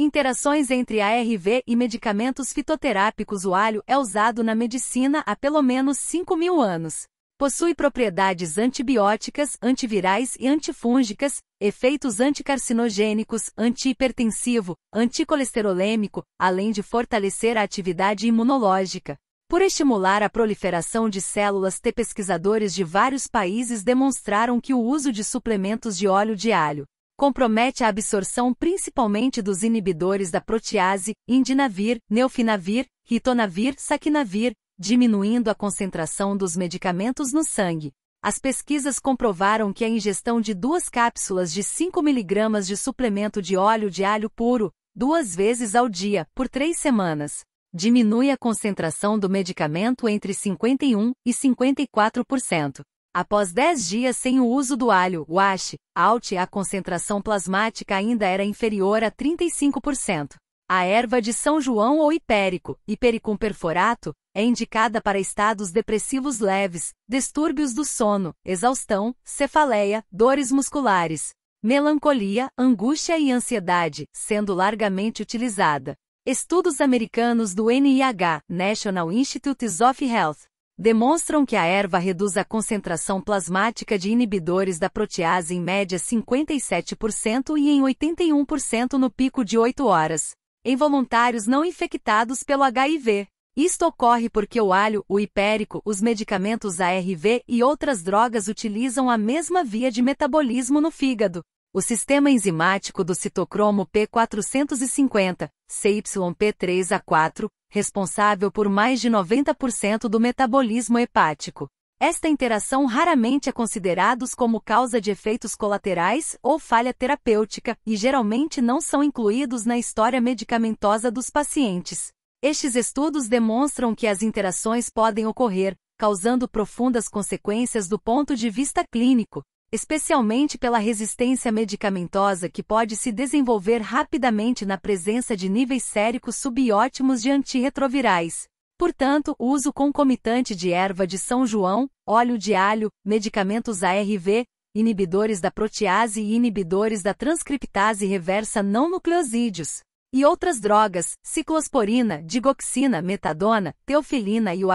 Interações entre ARV e medicamentos fitoterápicos O alho é usado na medicina há pelo menos 5 mil anos. Possui propriedades antibióticas, antivirais e antifúngicas, efeitos anticarcinogênicos, antihipertensivo, anticolesterolêmico, além de fortalecer a atividade imunológica. Por estimular a proliferação de células T, pesquisadores de vários países demonstraram que o uso de suplementos de óleo de alho compromete a absorção principalmente dos inibidores da protease, indinavir, neofinavir, ritonavir, saquinavir, diminuindo a concentração dos medicamentos no sangue. As pesquisas comprovaram que a ingestão de duas cápsulas de 5mg de suplemento de óleo de alho puro, duas vezes ao dia, por três semanas, diminui a concentração do medicamento entre 51% e 54%. Após 10 dias sem o uso do alho, wash, out, a concentração plasmática ainda era inferior a 35%. A erva de São João ou hipérico, hipericum perforato, é indicada para estados depressivos leves, distúrbios do sono, exaustão, cefaleia, dores musculares, melancolia, angústia e ansiedade, sendo largamente utilizada. Estudos americanos do NIH, National Institutes of Health, demonstram que a erva reduz a concentração plasmática de inibidores da protease em média 57% e em 81% no pico de 8 horas, em voluntários não infectados pelo HIV. Isto ocorre porque o alho, o hipérico, os medicamentos ARV e outras drogas utilizam a mesma via de metabolismo no fígado. O sistema enzimático do citocromo P450, CYP3A4, responsável por mais de 90% do metabolismo hepático. Esta interação raramente é considerada como causa de efeitos colaterais ou falha terapêutica e geralmente não são incluídos na história medicamentosa dos pacientes. Estes estudos demonstram que as interações podem ocorrer, causando profundas consequências do ponto de vista clínico, especialmente pela resistência medicamentosa que pode se desenvolver rapidamente na presença de níveis séricos subótimos de antirretrovirais. Portanto, o uso concomitante de erva de São João, óleo de alho, medicamentos ARV, inibidores da protease e inibidores da transcriptase reversa não nucleosídeos, e outras drogas, ciclosporina, digoxina, metadona, teofilina e o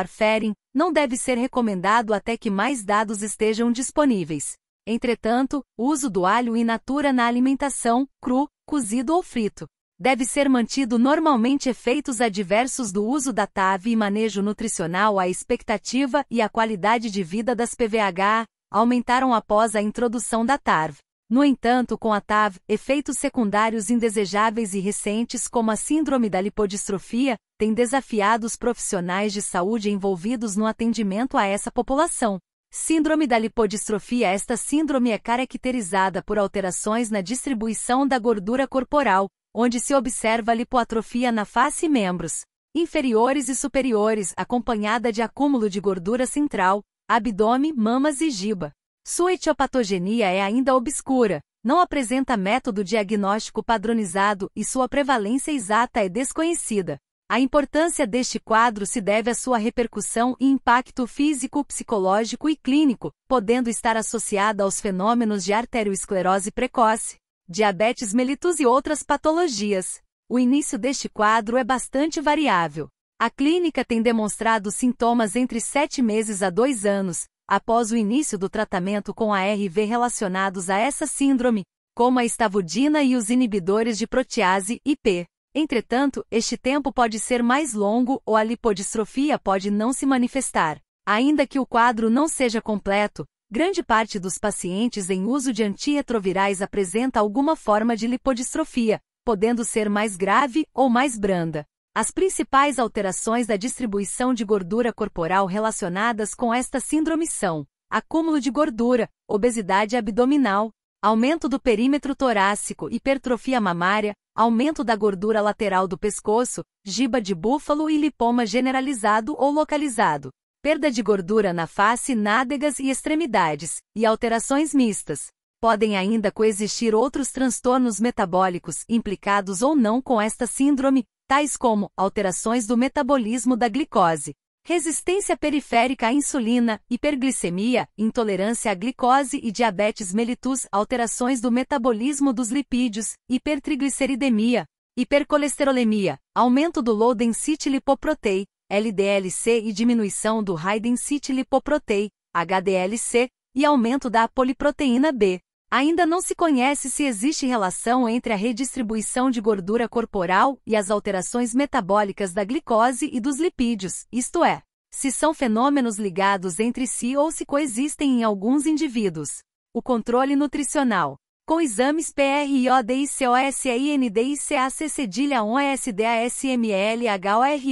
não deve ser recomendado até que mais dados estejam disponíveis. Entretanto, o uso do alho in natura na alimentação, cru, cozido ou frito, deve ser mantido normalmente efeitos adversos do uso da TAV e manejo nutricional à expectativa e à qualidade de vida das PVH aumentaram após a introdução da TARV. No entanto, com a TAV, efeitos secundários indesejáveis e recentes como a síndrome da lipodistrofia têm desafiado os profissionais de saúde envolvidos no atendimento a essa população. Síndrome da lipodistrofia Esta síndrome é caracterizada por alterações na distribuição da gordura corporal, onde se observa lipoatrofia na face e membros inferiores e superiores, acompanhada de acúmulo de gordura central, abdômen, mamas e giba. Sua etiopatogenia é ainda obscura, não apresenta método diagnóstico padronizado e sua prevalência exata é desconhecida. A importância deste quadro se deve à sua repercussão e impacto físico, psicológico e clínico, podendo estar associada aos fenômenos de arteriosclerose precoce, diabetes mellitus e outras patologias. O início deste quadro é bastante variável. A clínica tem demonstrado sintomas entre 7 meses a 2 anos, após o início do tratamento com ARV relacionados a essa síndrome, como a estavudina e os inibidores de protease IP. Entretanto, este tempo pode ser mais longo ou a lipodistrofia pode não se manifestar. Ainda que o quadro não seja completo, grande parte dos pacientes em uso de antietrovirais apresenta alguma forma de lipodistrofia, podendo ser mais grave ou mais branda. As principais alterações da distribuição de gordura corporal relacionadas com esta síndrome são acúmulo de gordura, obesidade abdominal, aumento do perímetro torácico, hipertrofia mamária, aumento da gordura lateral do pescoço, giba de búfalo e lipoma generalizado ou localizado, perda de gordura na face, nádegas e extremidades, e alterações mistas. Podem ainda coexistir outros transtornos metabólicos implicados ou não com esta síndrome, tais como alterações do metabolismo da glicose, resistência periférica à insulina, hiperglicemia, intolerância à glicose e diabetes mellitus, alterações do metabolismo dos lipídios, hipertrigliceridemia, hipercolesterolemia, aumento do low density lipoprotein, LDLC e diminuição do high density lipoprotein, HDLC, e aumento da poliproteína B. Ainda não se conhece se existe relação entre a redistribuição de gordura corporal e as alterações metabólicas da glicose e dos lipídios, isto é, se são fenômenos ligados entre si ou se coexistem em alguns indivíduos. O controle nutricional. Com exames PRIOD e COSEIND e CAC cedilha 1 ASDASML HORS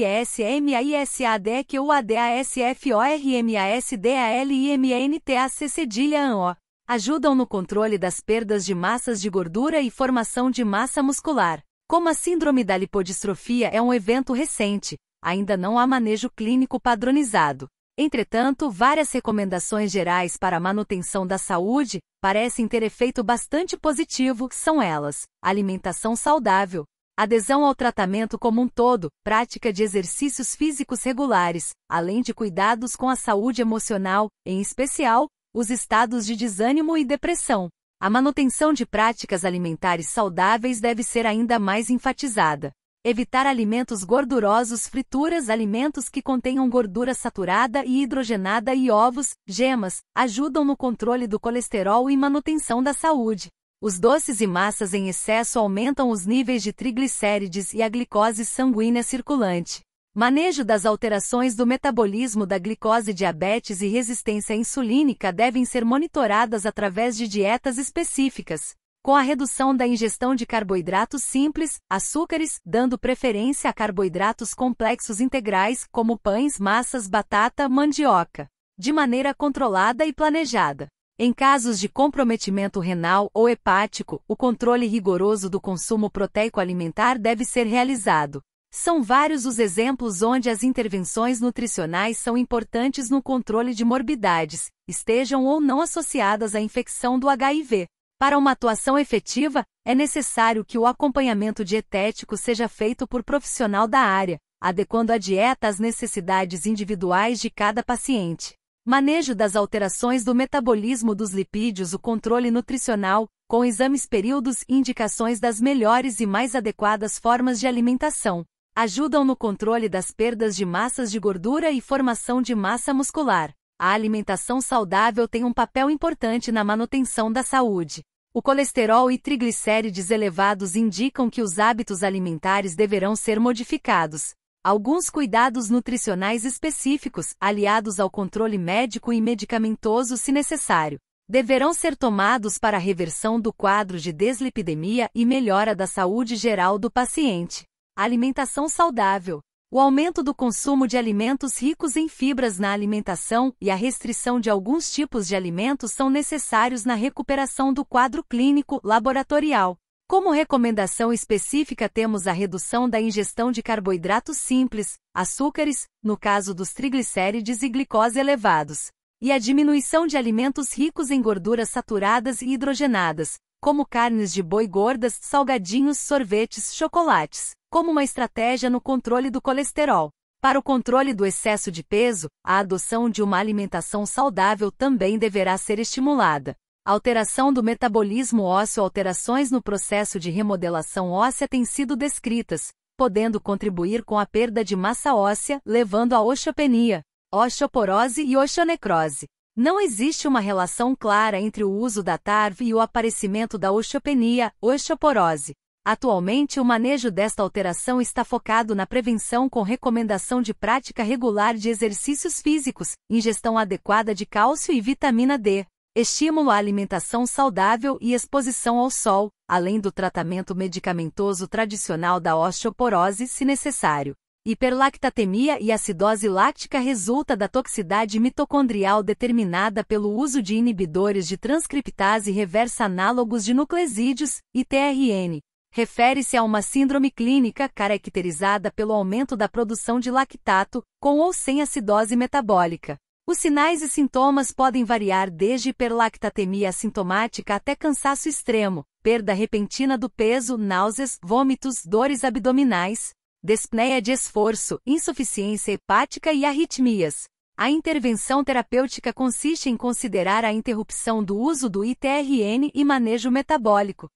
MAISADQUADASFORMASDALIMNTAC cedilha ANO ajudam no controle das perdas de massas de gordura e formação de massa muscular. Como a síndrome da lipodistrofia é um evento recente, ainda não há manejo clínico padronizado. Entretanto, várias recomendações gerais para a manutenção da saúde parecem ter efeito bastante positivo, são elas: alimentação saudável, adesão ao tratamento como um todo, prática de exercícios físicos regulares, além de cuidados com a saúde emocional, em especial, os estados de desânimo e depressão. A manutenção de práticas alimentares saudáveis deve ser ainda mais enfatizada. Evitar alimentos gordurosos, frituras, alimentos que contenham gordura saturada e hidrogenada e ovos, gemas, ajudam no controle do colesterol e manutenção da saúde. Os doces e massas em excesso aumentam os níveis de triglicérides e a glicose sanguínea circulante. Manejo das alterações do metabolismo da glicose, diabetes e resistência insulínica devem ser monitoradas através de dietas específicas, com a redução da ingestão de carboidratos simples, açúcares, dando preferência a carboidratos complexos integrais, como pães, massas, batata, mandioca, de maneira controlada e planejada. Em casos de comprometimento renal ou hepático, o controle rigoroso do consumo proteico alimentar deve ser realizado, são vários os exemplos onde as intervenções nutricionais são importantes no controle de morbidades, estejam ou não associadas à infecção do HIV. Para uma atuação efetiva, é necessário que o acompanhamento dietético seja feito por profissional da área, adequando a dieta às necessidades individuais de cada paciente. Manejo das alterações do metabolismo dos lipídios, o controle nutricional, com exames períodos e indicações das melhores e mais adequadas formas de alimentação ajudam no controle das perdas de massas de gordura e formação de massa muscular. A alimentação saudável tem um papel importante na manutenção da saúde. O colesterol e triglicérides elevados indicam que os hábitos alimentares deverão ser modificados. Alguns cuidados nutricionais específicos, aliados ao controle médico e medicamentoso se necessário, deverão ser tomados para a reversão do quadro de deslipidemia e melhora da saúde geral do paciente. Alimentação saudável. O aumento do consumo de alimentos ricos em fibras na alimentação e a restrição de alguns tipos de alimentos são necessários na recuperação do quadro clínico laboratorial. Como recomendação específica, temos a redução da ingestão de carboidratos simples, açúcares, no caso dos triglicérides e glicose elevados, e a diminuição de alimentos ricos em gorduras saturadas e hidrogenadas, como carnes de boi gordas, salgadinhos, sorvetes, chocolates como uma estratégia no controle do colesterol. Para o controle do excesso de peso, a adoção de uma alimentação saudável também deverá ser estimulada. Alteração do metabolismo ósseo Alterações no processo de remodelação óssea têm sido descritas, podendo contribuir com a perda de massa óssea, levando à osteopenia, osteoporose e osteonecrose. Não existe uma relação clara entre o uso da TARV e o aparecimento da osteopenia, osteoporose. Atualmente, o manejo desta alteração está focado na prevenção com recomendação de prática regular de exercícios físicos, ingestão adequada de cálcio e vitamina D, estímulo à alimentação saudável e exposição ao sol, além do tratamento medicamentoso tradicional da osteoporose, se necessário. Hiperlactatemia e acidose láctica resulta da toxicidade mitocondrial determinada pelo uso de inibidores de transcriptase reversa análogos de nucleosídeos, ITRN, refere-se a uma síndrome clínica caracterizada pelo aumento da produção de lactato, com ou sem acidose metabólica. Os sinais e sintomas podem variar desde hiperlactatemia assintomática até cansaço extremo, perda repentina do peso, náuseas, vômitos, dores abdominais, despneia de esforço, insuficiência hepática e arritmias. A intervenção terapêutica consiste em considerar a interrupção do uso do ITRN e manejo metabólico,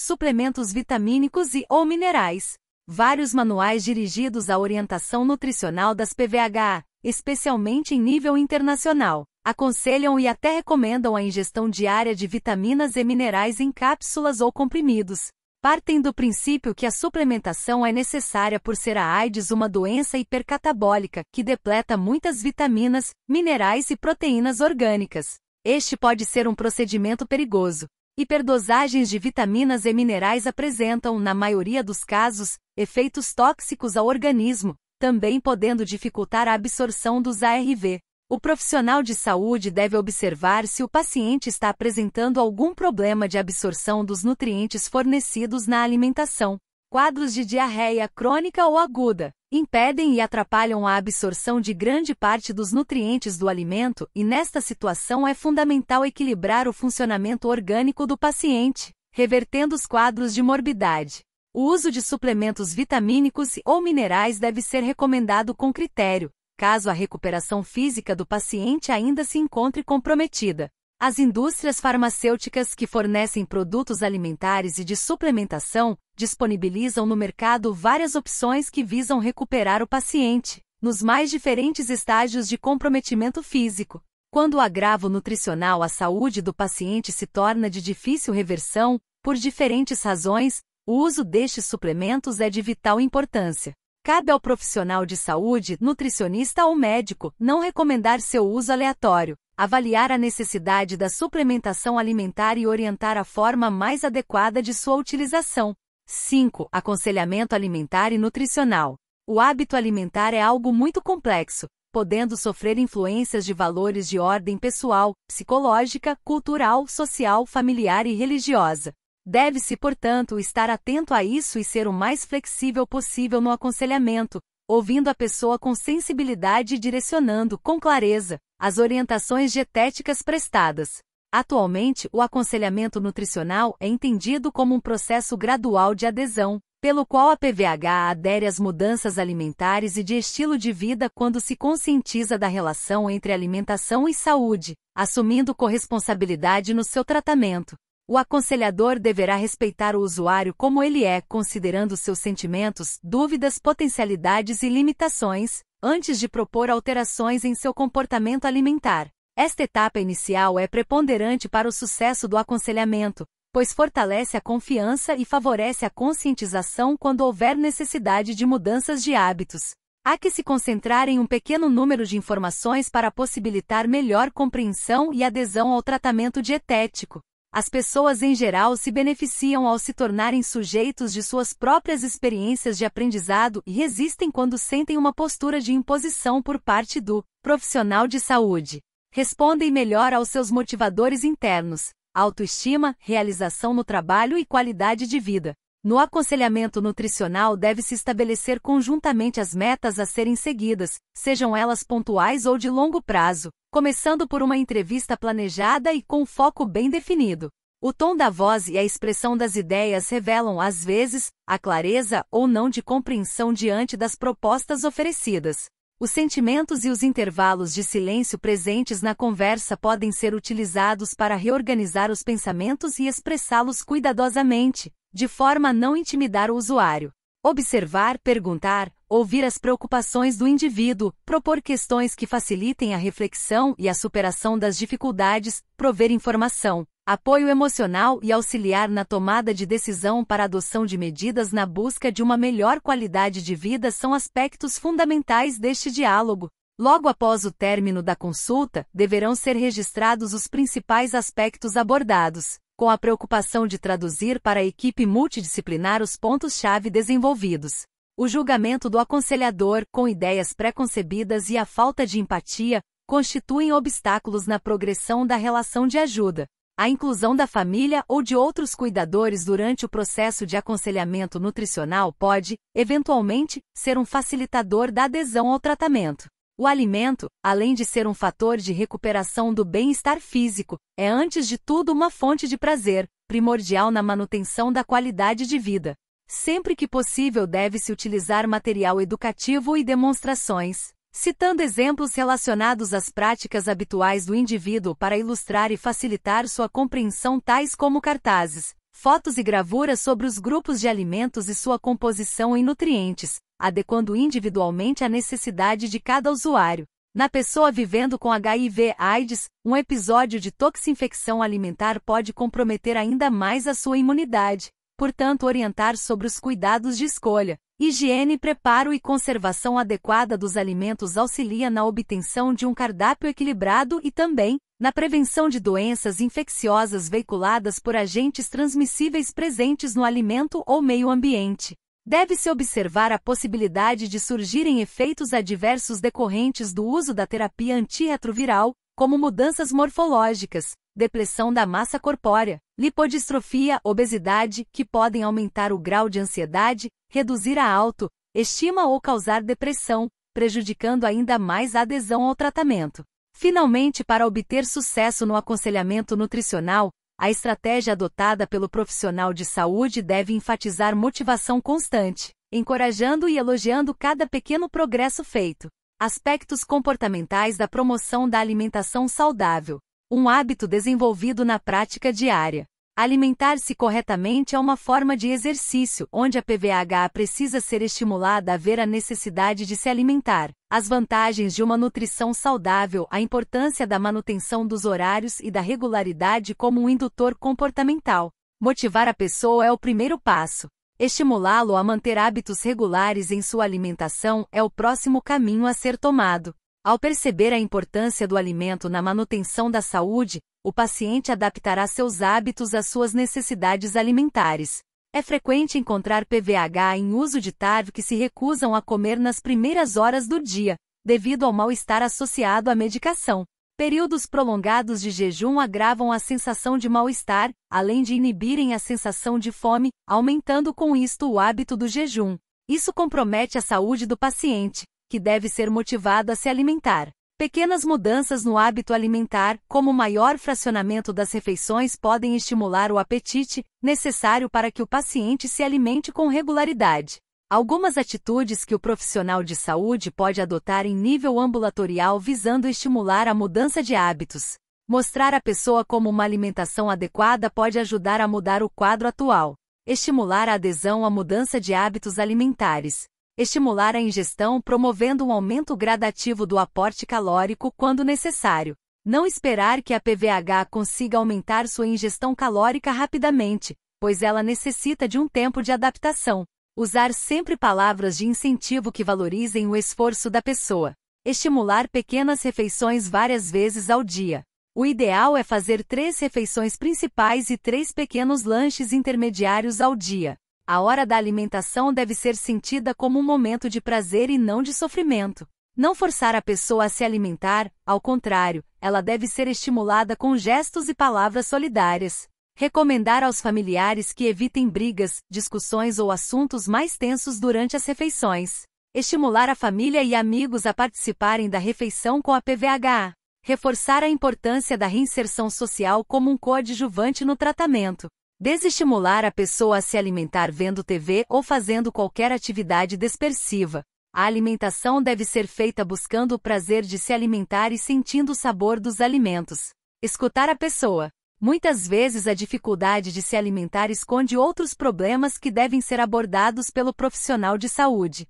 suplementos vitamínicos e ou minerais, vários manuais dirigidos à orientação nutricional das PVH, especialmente em nível internacional, aconselham e até recomendam a ingestão diária de vitaminas e minerais em cápsulas ou comprimidos. Partem do princípio que a suplementação é necessária por ser a AIDS uma doença hipercatabólica que depleta muitas vitaminas, minerais e proteínas orgânicas. Este pode ser um procedimento perigoso, Hiperdosagens de vitaminas e minerais apresentam, na maioria dos casos, efeitos tóxicos ao organismo, também podendo dificultar a absorção dos ARV. O profissional de saúde deve observar se o paciente está apresentando algum problema de absorção dos nutrientes fornecidos na alimentação quadros de diarreia crônica ou aguda, impedem e atrapalham a absorção de grande parte dos nutrientes do alimento, e nesta situação é fundamental equilibrar o funcionamento orgânico do paciente, revertendo os quadros de morbidade. O uso de suplementos vitamínicos ou minerais deve ser recomendado com critério, caso a recuperação física do paciente ainda se encontre comprometida. As indústrias farmacêuticas que fornecem produtos alimentares e de suplementação disponibilizam no mercado várias opções que visam recuperar o paciente, nos mais diferentes estágios de comprometimento físico. Quando o agravo nutricional à saúde do paciente se torna de difícil reversão, por diferentes razões, o uso destes suplementos é de vital importância. Cabe ao profissional de saúde, nutricionista ou médico, não recomendar seu uso aleatório, avaliar a necessidade da suplementação alimentar e orientar a forma mais adequada de sua utilização. 5. Aconselhamento alimentar e nutricional. O hábito alimentar é algo muito complexo, podendo sofrer influências de valores de ordem pessoal, psicológica, cultural, social, familiar e religiosa. Deve-se, portanto, estar atento a isso e ser o mais flexível possível no aconselhamento, ouvindo a pessoa com sensibilidade e direcionando, com clareza, as orientações dietéticas prestadas. Atualmente, o aconselhamento nutricional é entendido como um processo gradual de adesão, pelo qual a PVH adere às mudanças alimentares e de estilo de vida quando se conscientiza da relação entre alimentação e saúde, assumindo corresponsabilidade no seu tratamento. O aconselhador deverá respeitar o usuário como ele é, considerando seus sentimentos, dúvidas, potencialidades e limitações, antes de propor alterações em seu comportamento alimentar. Esta etapa inicial é preponderante para o sucesso do aconselhamento, pois fortalece a confiança e favorece a conscientização quando houver necessidade de mudanças de hábitos. Há que se concentrar em um pequeno número de informações para possibilitar melhor compreensão e adesão ao tratamento dietético. As pessoas em geral se beneficiam ao se tornarem sujeitos de suas próprias experiências de aprendizado e resistem quando sentem uma postura de imposição por parte do profissional de saúde. Respondem melhor aos seus motivadores internos, autoestima, realização no trabalho e qualidade de vida. No aconselhamento nutricional deve-se estabelecer conjuntamente as metas a serem seguidas, sejam elas pontuais ou de longo prazo, começando por uma entrevista planejada e com foco bem definido. O tom da voz e a expressão das ideias revelam, às vezes, a clareza ou não de compreensão diante das propostas oferecidas. Os sentimentos e os intervalos de silêncio presentes na conversa podem ser utilizados para reorganizar os pensamentos e expressá-los cuidadosamente, de forma a não intimidar o usuário. Observar, perguntar, ouvir as preocupações do indivíduo, propor questões que facilitem a reflexão e a superação das dificuldades, prover informação, apoio emocional e auxiliar na tomada de decisão para adoção de medidas na busca de uma melhor qualidade de vida são aspectos fundamentais deste diálogo. Logo após o término da consulta, deverão ser registrados os principais aspectos abordados com a preocupação de traduzir para a equipe multidisciplinar os pontos-chave desenvolvidos. O julgamento do aconselhador, com ideias preconcebidas e a falta de empatia, constituem obstáculos na progressão da relação de ajuda. A inclusão da família ou de outros cuidadores durante o processo de aconselhamento nutricional pode, eventualmente, ser um facilitador da adesão ao tratamento. O alimento, além de ser um fator de recuperação do bem-estar físico, é antes de tudo uma fonte de prazer, primordial na manutenção da qualidade de vida. Sempre que possível, deve-se utilizar material educativo e demonstrações, citando exemplos relacionados às práticas habituais do indivíduo para ilustrar e facilitar sua compreensão, tais como cartazes, fotos e gravuras sobre os grupos de alimentos e sua composição em nutrientes, adequando individualmente à necessidade de cada usuário. Na pessoa vivendo com HIV/AIDS, um episódio de toxinfecção alimentar pode comprometer ainda mais a sua imunidade, portanto, orientar sobre os cuidados de escolha. Higiene, preparo e conservação adequada dos alimentos auxilia na obtenção de um cardápio equilibrado e também na prevenção de doenças infecciosas veiculadas por agentes transmissíveis presentes no alimento ou meio ambiente. Deve-se observar a possibilidade de surgirem efeitos adversos decorrentes do uso da terapia antirretroviral, como mudanças morfológicas, depressão da massa corpórea, lipodistrofia, obesidade, que podem aumentar o grau de ansiedade, reduzir a autoestima ou causar depressão, prejudicando ainda mais a adesão ao tratamento. Finalmente, para obter sucesso no aconselhamento nutricional, a estratégia adotada pelo profissional de saúde deve enfatizar motivação constante, encorajando e elogiando cada pequeno progresso feito. Aspectos comportamentais da promoção da alimentação saudável. Um hábito desenvolvido na prática diária. Alimentar-se corretamente é uma forma de exercício, onde a PVH precisa ser estimulada a ver a necessidade de se alimentar, as vantagens de uma nutrição saudável, a importância da manutenção dos horários e da regularidade como um indutor comportamental. Motivar a pessoa é o primeiro passo. Estimulá-lo a manter hábitos regulares em sua alimentação é o próximo caminho a ser tomado. Ao perceber a importância do alimento na manutenção da saúde, o paciente adaptará seus hábitos às suas necessidades alimentares. É frequente encontrar PVH em uso de TARV que se recusam a comer nas primeiras horas do dia, devido ao mal-estar associado à medicação. Períodos prolongados de jejum agravam a sensação de mal-estar, além de inibirem a sensação de fome, aumentando com isto o hábito do jejum. Isso compromete a saúde do paciente que deve ser motivado a se alimentar. Pequenas mudanças no hábito alimentar, como maior fracionamento das refeições, podem estimular o apetite, necessário para que o paciente se alimente com regularidade. Algumas atitudes que o profissional de saúde pode adotar em nível ambulatorial visando estimular a mudança de hábitos. Mostrar à pessoa como uma alimentação adequada pode ajudar a mudar o quadro atual. Estimular a adesão à mudança de hábitos alimentares estimular a ingestão promovendo um aumento gradativo do aporte calórico quando necessário. Não esperar que a PVH consiga aumentar sua ingestão calórica rapidamente, pois ela necessita de um tempo de adaptação. Usar sempre palavras de incentivo que valorizem o esforço da pessoa. Estimular pequenas refeições várias vezes ao dia. O ideal é fazer três refeições principais e três pequenos lanches intermediários ao dia. A hora da alimentação deve ser sentida como um momento de prazer e não de sofrimento. Não forçar a pessoa a se alimentar, ao contrário, ela deve ser estimulada com gestos e palavras solidárias. Recomendar aos familiares que evitem brigas, discussões ou assuntos mais tensos durante as refeições. Estimular a família e amigos a participarem da refeição com a PVHA. Reforçar a importância da reinserção social como um coadjuvante no tratamento. Desestimular a pessoa a se alimentar vendo TV ou fazendo qualquer atividade dispersiva. A alimentação deve ser feita buscando o prazer de se alimentar e sentindo o sabor dos alimentos. Escutar a pessoa. Muitas vezes a dificuldade de se alimentar esconde outros problemas que devem ser abordados pelo profissional de saúde.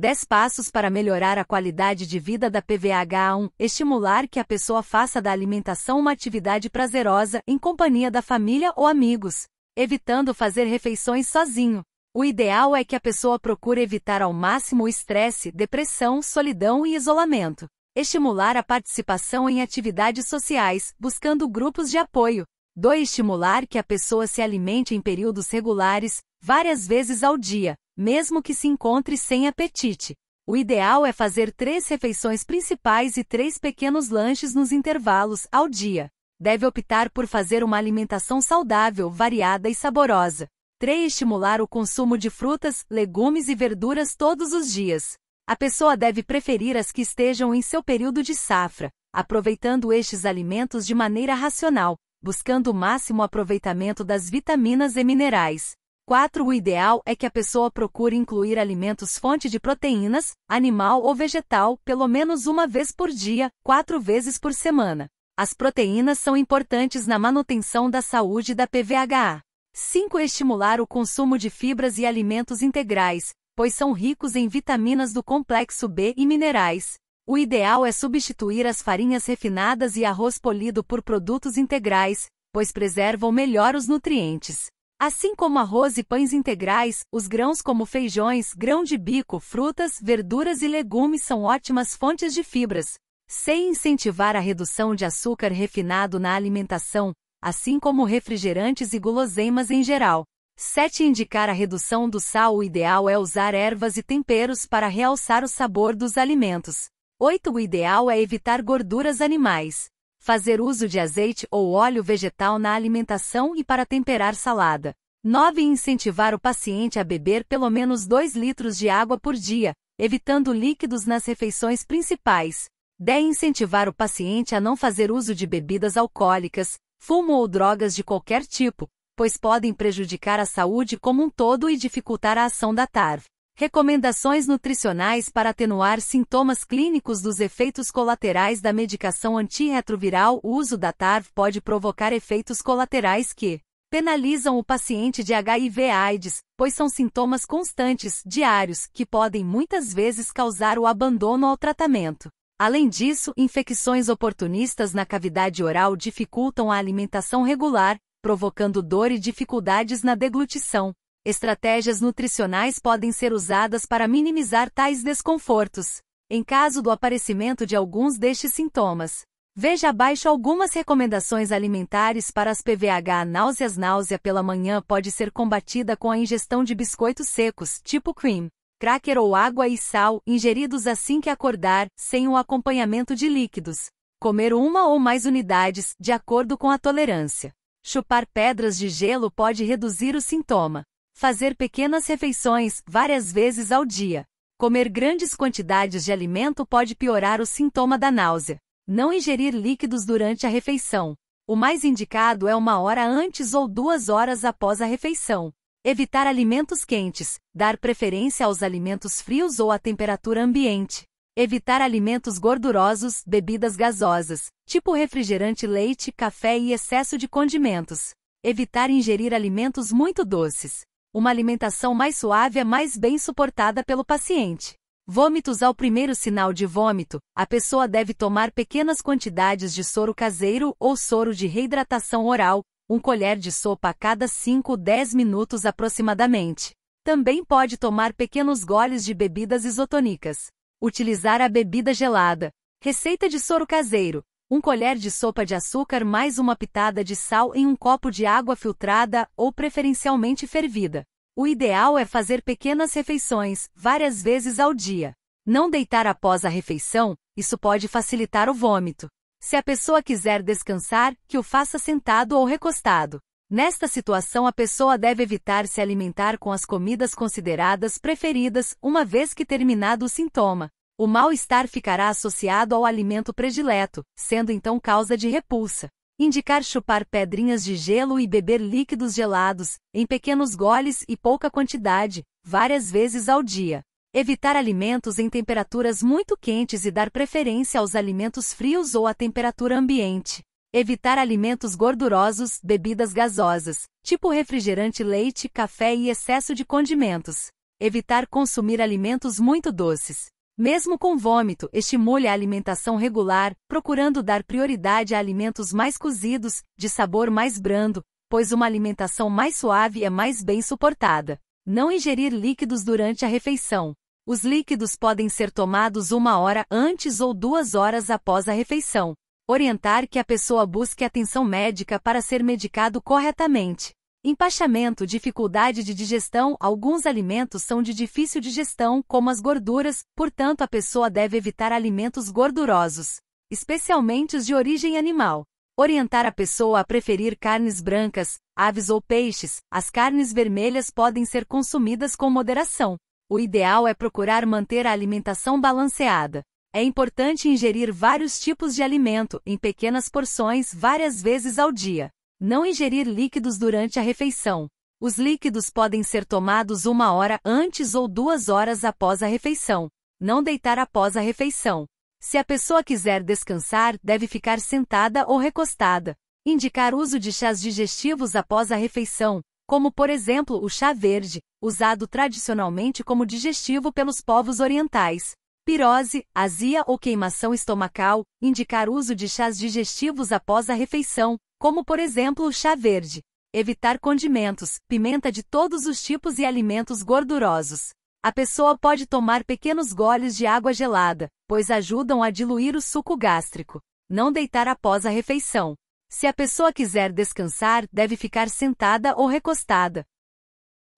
10 passos para melhorar a qualidade de vida da PVH 1. Estimular que a pessoa faça da alimentação uma atividade prazerosa em companhia da família ou amigos, evitando fazer refeições sozinho. O ideal é que a pessoa procure evitar ao máximo o estresse, depressão, solidão e isolamento. Estimular a participação em atividades sociais, buscando grupos de apoio. 2. Estimular que a pessoa se alimente em períodos regulares, várias vezes ao dia, mesmo que se encontre sem apetite. O ideal é fazer três refeições principais e três pequenos lanches nos intervalos ao dia. Deve optar por fazer uma alimentação saudável, variada e saborosa. 3. Estimular o consumo de frutas, legumes e verduras todos os dias. A pessoa deve preferir as que estejam em seu período de safra, aproveitando estes alimentos de maneira racional, buscando o máximo aproveitamento das vitaminas e minerais. 4. O ideal é que a pessoa procure incluir alimentos fonte de proteínas, animal ou vegetal, pelo menos uma vez por dia, quatro vezes por semana. As proteínas são importantes na manutenção da saúde da PVHA. 5. Estimular o consumo de fibras e alimentos integrais, pois são ricos em vitaminas do complexo B e minerais. O ideal é substituir as farinhas refinadas e arroz polido por produtos integrais, pois preservam melhor os nutrientes. Assim como arroz e pães integrais, os grãos como feijões, grão de bico, frutas, verduras e legumes são ótimas fontes de fibras. Sem incentivar a redução de açúcar refinado na alimentação, assim como refrigerantes e guloseimas em geral. 7. Indicar a redução do sal. O ideal é usar ervas e temperos para realçar o sabor dos alimentos. 8. O ideal é evitar gorduras animais. Fazer uso de azeite ou óleo vegetal na alimentação e para temperar salada. 9. Incentivar o paciente a beber pelo menos 2 litros de água por dia, evitando líquidos nas refeições principais. 10. Incentivar o paciente a não fazer uso de bebidas alcoólicas, fumo ou drogas de qualquer tipo, pois podem prejudicar a saúde como um todo e dificultar a ação da TARV. Recomendações nutricionais para atenuar sintomas clínicos dos efeitos colaterais da medicação antirretroviral. O uso da TARV pode provocar efeitos colaterais que penalizam o paciente de HIV/AIDS, pois são sintomas constantes, diários, que podem muitas vezes causar o abandono ao tratamento. Além disso, infecções oportunistas na cavidade oral dificultam a alimentação regular, provocando dor e dificuldades na deglutição. Estratégias nutricionais podem ser usadas para minimizar tais desconfortos, em caso do aparecimento de alguns destes sintomas. Veja abaixo algumas recomendações alimentares para as PVH náuseas. Náusea pela manhã pode ser combatida com a ingestão de biscoitos secos, tipo cream, cracker ou água e sal, ingeridos assim que acordar, sem o acompanhamento de líquidos. Comer uma ou mais unidades, de acordo com a tolerância. Chupar pedras de gelo pode reduzir o sintoma fazer pequenas refeições, várias vezes ao dia. Comer grandes quantidades de alimento pode piorar o sintoma da náusea. Não ingerir líquidos durante a refeição. O mais indicado é uma hora antes ou duas horas após a refeição. Evitar alimentos quentes, dar preferência aos alimentos frios ou à temperatura ambiente. Evitar alimentos gordurosos, bebidas gasosas, tipo refrigerante, leite, café e excesso de condimentos. Evitar ingerir alimentos muito doces, uma alimentação mais suave é mais bem suportada pelo paciente. Vômitos ao primeiro sinal de vômito, a pessoa deve tomar pequenas quantidades de soro caseiro ou soro de reidratação oral, um colher de sopa a cada 5 ou 10 minutos aproximadamente. Também pode tomar pequenos goles de bebidas isotônicas. Utilizar a bebida gelada. Receita de soro caseiro: 1 colher de sopa de açúcar mais uma pitada de sal em um copo de água filtrada ou preferencialmente fervida. O ideal é fazer pequenas refeições, várias vezes ao dia. Não deitar após a refeição, isso pode facilitar o vômito. Se a pessoa quiser descansar, que o faça sentado ou recostado. Nesta situação, a pessoa deve evitar se alimentar com as comidas consideradas preferidas, uma vez que terminado o sintoma. O mal-estar ficará associado ao alimento predileto, sendo então causa de repulsa. Indicar chupar pedrinhas de gelo e beber líquidos gelados, em pequenos goles e pouca quantidade, várias vezes ao dia. Evitar alimentos em temperaturas muito quentes e dar preferência aos alimentos frios ou à temperatura ambiente. Evitar alimentos gordurosos, bebidas gasosas, tipo refrigerante, leite, café e excesso de condimentos. Evitar consumir alimentos muito doces, mesmo com vômito, estimule a é alimentação regular, procurando dar prioridade a alimentos mais cozidos, de sabor mais brando, pois uma alimentação mais suave é mais bem suportada. Não ingerir líquidos durante a refeição. Os líquidos podem ser tomados uma hora antes ou duas horas após a refeição. Orientar que a pessoa busque atenção médica para ser medicado corretamente. Empachamento, dificuldade de digestão. Alguns alimentos são de difícil digestão, como as gorduras, portanto a pessoa deve evitar alimentos gordurosos, especialmente os de origem animal. Orientar a pessoa a preferir carnes brancas, aves ou peixes. As carnes vermelhas podem ser consumidas com moderação. O ideal é procurar manter a alimentação balanceada. É importante ingerir vários tipos de alimento, em pequenas porções, várias vezes ao dia. Não ingerir líquidos durante a refeição. Os líquidos podem ser tomados uma hora antes ou duas horas após a refeição. Não deitar após a refeição. Se a pessoa quiser descansar, deve ficar sentada ou recostada. Indicar uso de chás digestivos após a refeição, como por exemplo o chá verde, usado tradicionalmente como digestivo pelos povos orientais. Pirose, azia ou queimação estomacal, indicar uso de chás digestivos após a refeição, como por exemplo o chá verde. Evitar condimentos, pimenta de todos os tipos e alimentos gordurosos. A pessoa pode tomar pequenos goles de água gelada, pois ajudam a diluir o suco gástrico. Não deitar após a refeição. Se a pessoa quiser descansar, deve ficar sentada ou recostada.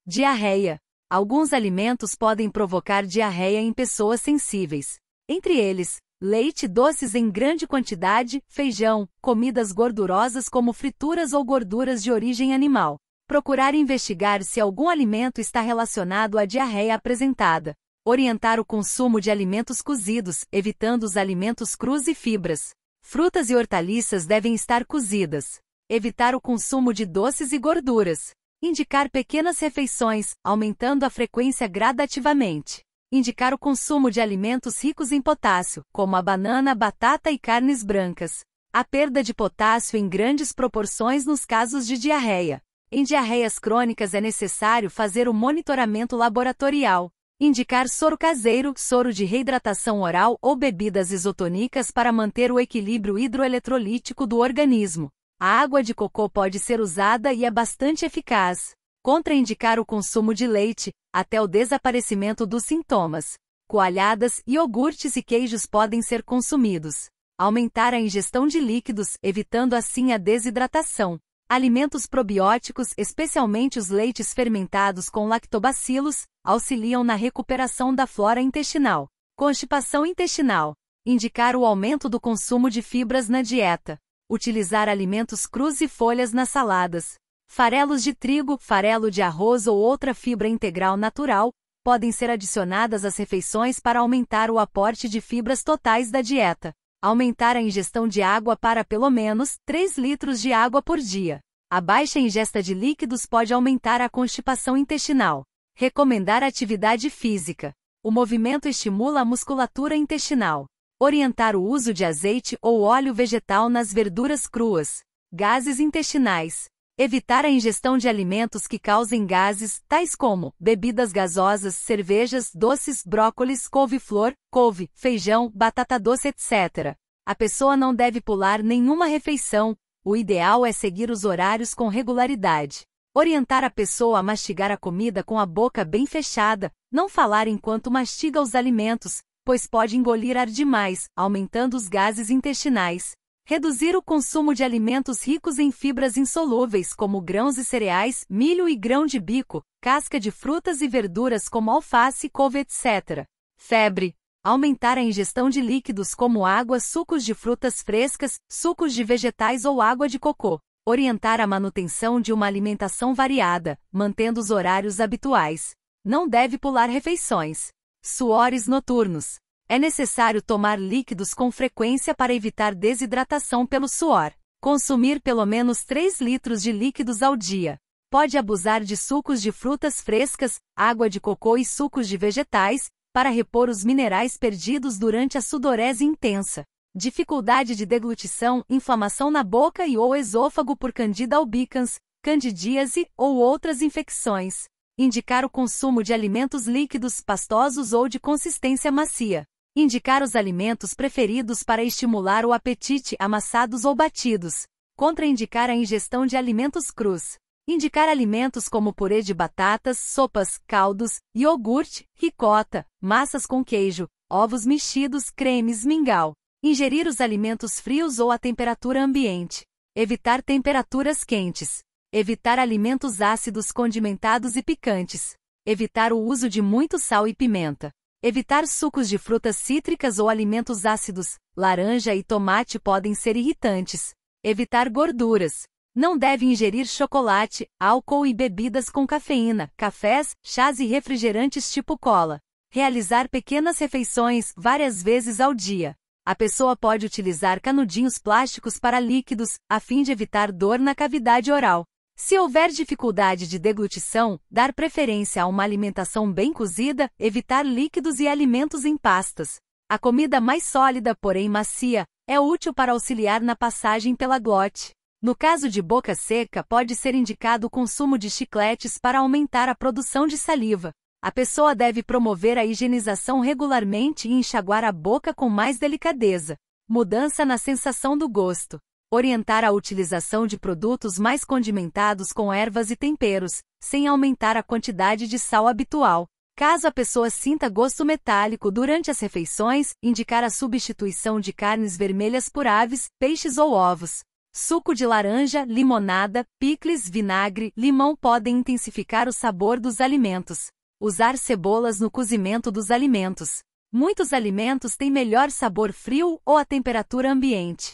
Diarreia. Alguns alimentos podem provocar diarreia em pessoas sensíveis. Entre eles, leite doces em grande quantidade, feijão, comidas gordurosas como frituras ou gorduras de origem animal. Procurar investigar se algum alimento está relacionado à diarreia apresentada. Orientar o consumo de alimentos cozidos, evitando os alimentos crus e fibras. Frutas e hortaliças devem estar cozidas. Evitar o consumo de doces e gorduras. Indicar pequenas refeições, aumentando a frequência gradativamente indicar o consumo de alimentos ricos em potássio, como a banana, batata e carnes brancas. A perda de potássio em grandes proporções nos casos de diarreia. Em diarreias crônicas é necessário fazer o monitoramento laboratorial. Indicar soro caseiro, soro de reidratação oral ou bebidas isotônicas para manter o equilíbrio hidroeletrolítico do organismo. A água de cocô pode ser usada e é bastante eficaz contraindicar o consumo de leite, até o desaparecimento dos sintomas. Coalhadas, iogurtes e queijos podem ser consumidos. Aumentar a ingestão de líquidos, evitando assim a desidratação. Alimentos probióticos, especialmente os leites fermentados com lactobacilos, auxiliam na recuperação da flora intestinal. Constipação intestinal. Indicar o aumento do consumo de fibras na dieta. Utilizar alimentos crus e folhas nas saladas. Farelos de trigo, farelo de arroz ou outra fibra integral natural podem ser adicionadas às refeições para aumentar o aporte de fibras totais da dieta. Aumentar a ingestão de água para pelo menos 3 litros de água por dia. A baixa ingesta de líquidos pode aumentar a constipação intestinal. Recomendar atividade física. O movimento estimula a musculatura intestinal. Orientar o uso de azeite ou óleo vegetal nas verduras cruas. Gases intestinais. Evitar a ingestão de alimentos que causem gases, tais como bebidas gasosas, cervejas, doces, brócolis, couve-flor, couve, feijão, batata doce, etc. A pessoa não deve pular nenhuma refeição. O ideal é seguir os horários com regularidade. Orientar a pessoa a mastigar a comida com a boca bem fechada, não falar enquanto mastiga os alimentos, pois pode engolir ar demais, aumentando os gases intestinais. Reduzir o consumo de alimentos ricos em fibras insolúveis como grãos e cereais, milho e grão de bico, casca de frutas e verduras como alface, couve, etc. Febre. Aumentar a ingestão de líquidos como água, sucos de frutas frescas, sucos de vegetais ou água de cocô. Orientar a manutenção de uma alimentação variada, mantendo os horários habituais. Não deve pular refeições. Suores noturnos. É necessário tomar líquidos com frequência para evitar desidratação pelo suor. Consumir pelo menos 3 litros de líquidos ao dia. Pode abusar de sucos de frutas frescas, água de cocô e sucos de vegetais, para repor os minerais perdidos durante a sudorese intensa. Dificuldade de deglutição, inflamação na boca e ou esôfago por candida albicans, candidíase ou outras infecções. Indicar o consumo de alimentos líquidos, pastosos ou de consistência macia. Indicar os alimentos preferidos para estimular o apetite amassados ou batidos. Contraindicar a ingestão de alimentos crus. Indicar alimentos como purê de batatas, sopas, caldos, iogurte, ricota, massas com queijo, ovos mexidos, cremes, mingau. Ingerir os alimentos frios ou à temperatura ambiente. Evitar temperaturas quentes. Evitar alimentos ácidos condimentados e picantes. Evitar o uso de muito sal e pimenta. Evitar sucos de frutas cítricas ou alimentos ácidos, laranja e tomate podem ser irritantes. Evitar gorduras. Não deve ingerir chocolate, álcool e bebidas com cafeína, cafés, chás e refrigerantes tipo cola. Realizar pequenas refeições várias vezes ao dia. A pessoa pode utilizar canudinhos plásticos para líquidos, a fim de evitar dor na cavidade oral. Se houver dificuldade de deglutição, dar preferência a uma alimentação bem cozida, evitar líquidos e alimentos em pastas. A comida mais sólida, porém macia, é útil para auxiliar na passagem pela glote. No caso de boca seca, pode ser indicado o consumo de chicletes para aumentar a produção de saliva. A pessoa deve promover a higienização regularmente e enxaguar a boca com mais delicadeza. Mudança na sensação do gosto orientar a utilização de produtos mais condimentados com ervas e temperos, sem aumentar a quantidade de sal habitual. Caso a pessoa sinta gosto metálico durante as refeições, indicar a substituição de carnes vermelhas por aves, peixes ou ovos. Suco de laranja, limonada, picles, vinagre, limão podem intensificar o sabor dos alimentos. Usar cebolas no cozimento dos alimentos. Muitos alimentos têm melhor sabor frio ou a temperatura ambiente.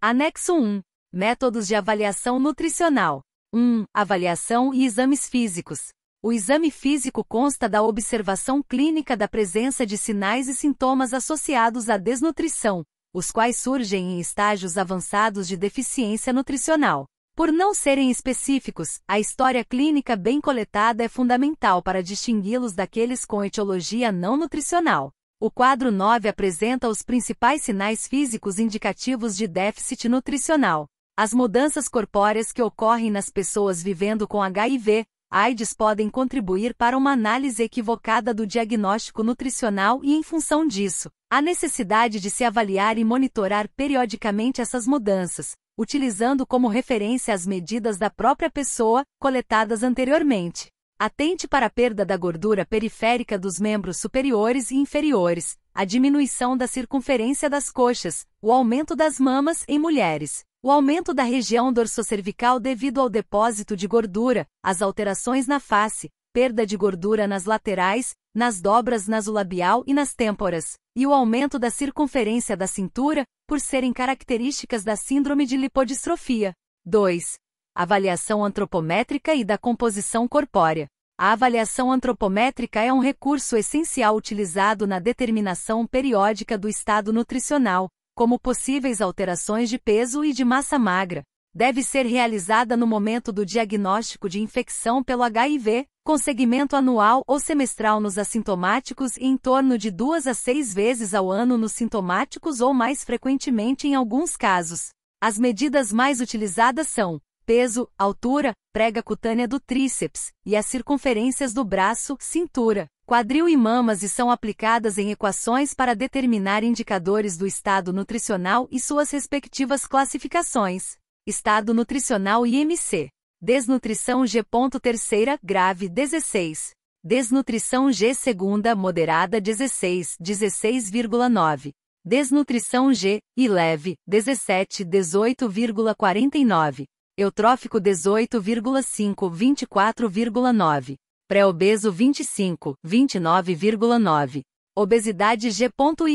Anexo 1. Métodos de avaliação nutricional. 1. Avaliação e exames físicos. O exame físico consta da observação clínica da presença de sinais e sintomas associados à desnutrição, os quais surgem em estágios avançados de deficiência nutricional. Por não serem específicos, a história clínica bem coletada é fundamental para distingui-los daqueles com etiologia não nutricional. O quadro 9 apresenta os principais sinais físicos indicativos de déficit nutricional. As mudanças corpóreas que ocorrem nas pessoas vivendo com HIV, AIDS podem contribuir para uma análise equivocada do diagnóstico nutricional e, em função disso, a necessidade de se avaliar e monitorar periodicamente essas mudanças, utilizando como referência as medidas da própria pessoa, coletadas anteriormente. Atente para a perda da gordura periférica dos membros superiores e inferiores, a diminuição da circunferência das coxas, o aumento das mamas em mulheres, o aumento da região dorsocervical devido ao depósito de gordura, as alterações na face, perda de gordura nas laterais, nas dobras nasolabial e nas têmporas, e o aumento da circunferência da cintura, por serem características da síndrome de lipodistrofia. 2 avaliação antropométrica e da composição corpórea. A avaliação antropométrica é um recurso essencial utilizado na determinação periódica do estado nutricional, como possíveis alterações de peso e de massa magra. Deve ser realizada no momento do diagnóstico de infecção pelo HIV, com seguimento anual ou semestral nos assintomáticos e em torno de duas a seis vezes ao ano nos sintomáticos ou mais frequentemente em alguns casos. As medidas mais utilizadas são peso, altura, prega cutânea do tríceps e as circunferências do braço, cintura, quadril e mamas e são aplicadas em equações para determinar indicadores do estado nutricional e suas respectivas classificações. Estado nutricional IMC. Desnutrição G. Terceira, grave 16. Desnutrição G segunda, moderada 16, 16,9. Desnutrição G e leve 17, 18,49 eutrófico 18,5, 24,9, pré-obeso 25, 29,9, obesidade G.I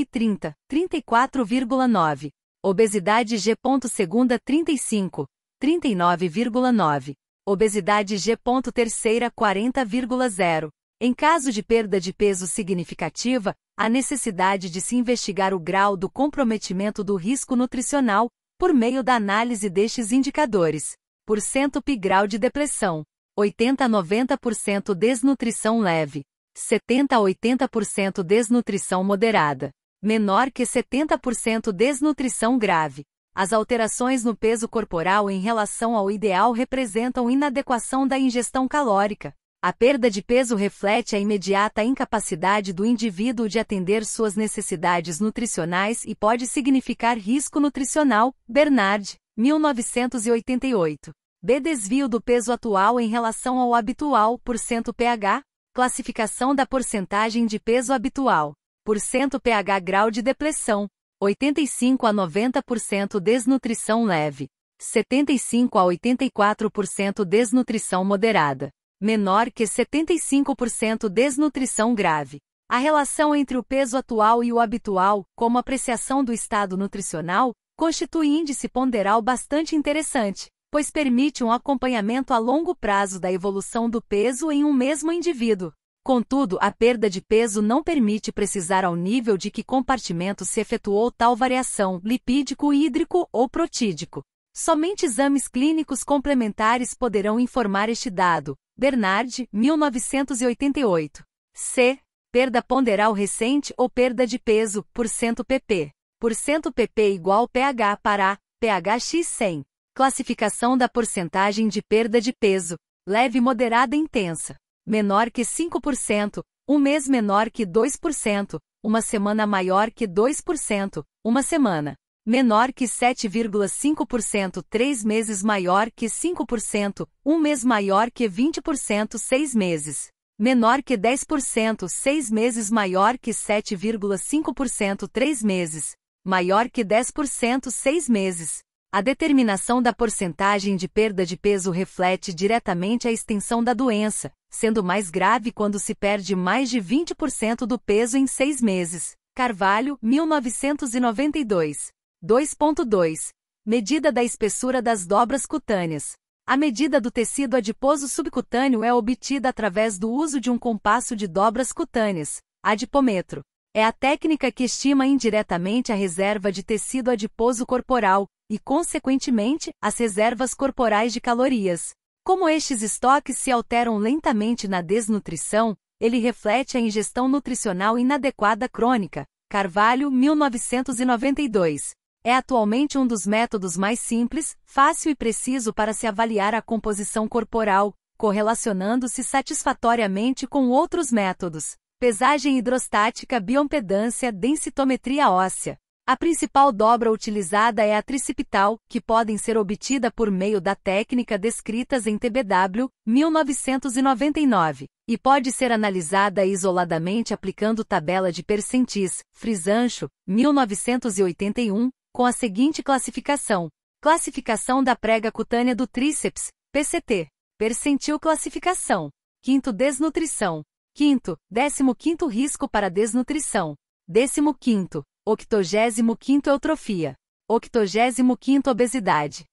30, 34,9, obesidade G. segunda 35, 39,9, obesidade G. terceira 40,0. Em caso de perda de peso significativa, a necessidade de se investigar o grau do comprometimento do risco nutricional, por meio da análise destes indicadores. Por cento grau de depressão, 80 a 90% desnutrição leve, 70 a 80% desnutrição moderada, menor que 70% desnutrição grave. As alterações no peso corporal em relação ao ideal representam inadequação da ingestão calórica, a perda de peso reflete a imediata incapacidade do indivíduo de atender suas necessidades nutricionais e pode significar risco nutricional. Bernard, 1988. B. Desvio do peso atual em relação ao habitual, por cento pH. Classificação da porcentagem de peso habitual. Por cento pH grau de depressão. 85 a 90% desnutrição leve. 75 a 84% desnutrição moderada menor que 75% desnutrição grave. A relação entre o peso atual e o habitual, como apreciação do estado nutricional, constitui índice ponderal bastante interessante, pois permite um acompanhamento a longo prazo da evolução do peso em um mesmo indivíduo. Contudo, a perda de peso não permite precisar ao nível de que compartimento se efetuou tal variação, lipídico, hídrico ou protídico. Somente exames clínicos complementares poderão informar este dado, Bernard, 1988. C. Perda ponderal recente ou perda de peso, por cento pp. Por cento pp igual pH para pHx 100. Classificação da porcentagem de perda de peso. Leve, moderada, intensa. Menor que 5%, um mês menor que 2%, uma semana maior que 2%, uma semana menor que 7,5%, 3 meses maior que 5%, 1 mês maior que 20%, 6 meses menor que 10%, 6 meses maior que 7,5%, 3 meses maior que 10%, 6 meses. A determinação da porcentagem de perda de peso reflete diretamente a extensão da doença, sendo mais grave quando se perde mais de 20% do peso em seis meses. Carvalho, 1992. 2.2. Medida da espessura das dobras cutâneas. A medida do tecido adiposo subcutâneo é obtida através do uso de um compasso de dobras cutâneas, adipômetro. É a técnica que estima indiretamente a reserva de tecido adiposo corporal e, consequentemente, as reservas corporais de calorias. Como estes estoques se alteram lentamente na desnutrição, ele reflete a ingestão nutricional inadequada crônica. Carvalho, 1992. É atualmente um dos métodos mais simples, fácil e preciso para se avaliar a composição corporal, correlacionando-se satisfatoriamente com outros métodos. Pesagem hidrostática, bioimpedância, densitometria óssea. A principal dobra utilizada é a tricipital, que podem ser obtida por meio da técnica descritas em TBW 1999, e pode ser analisada isoladamente aplicando tabela de percentis, frisancho, 1981, com a seguinte classificação: Classificação da prega cutânea do tríceps, PCT. Percentil classificação. Quinto desnutrição. Quinto, décimo quinto risco para desnutrição. Décimo quinto, octogésimo quinto eutrofia. Octogésimo quinto obesidade.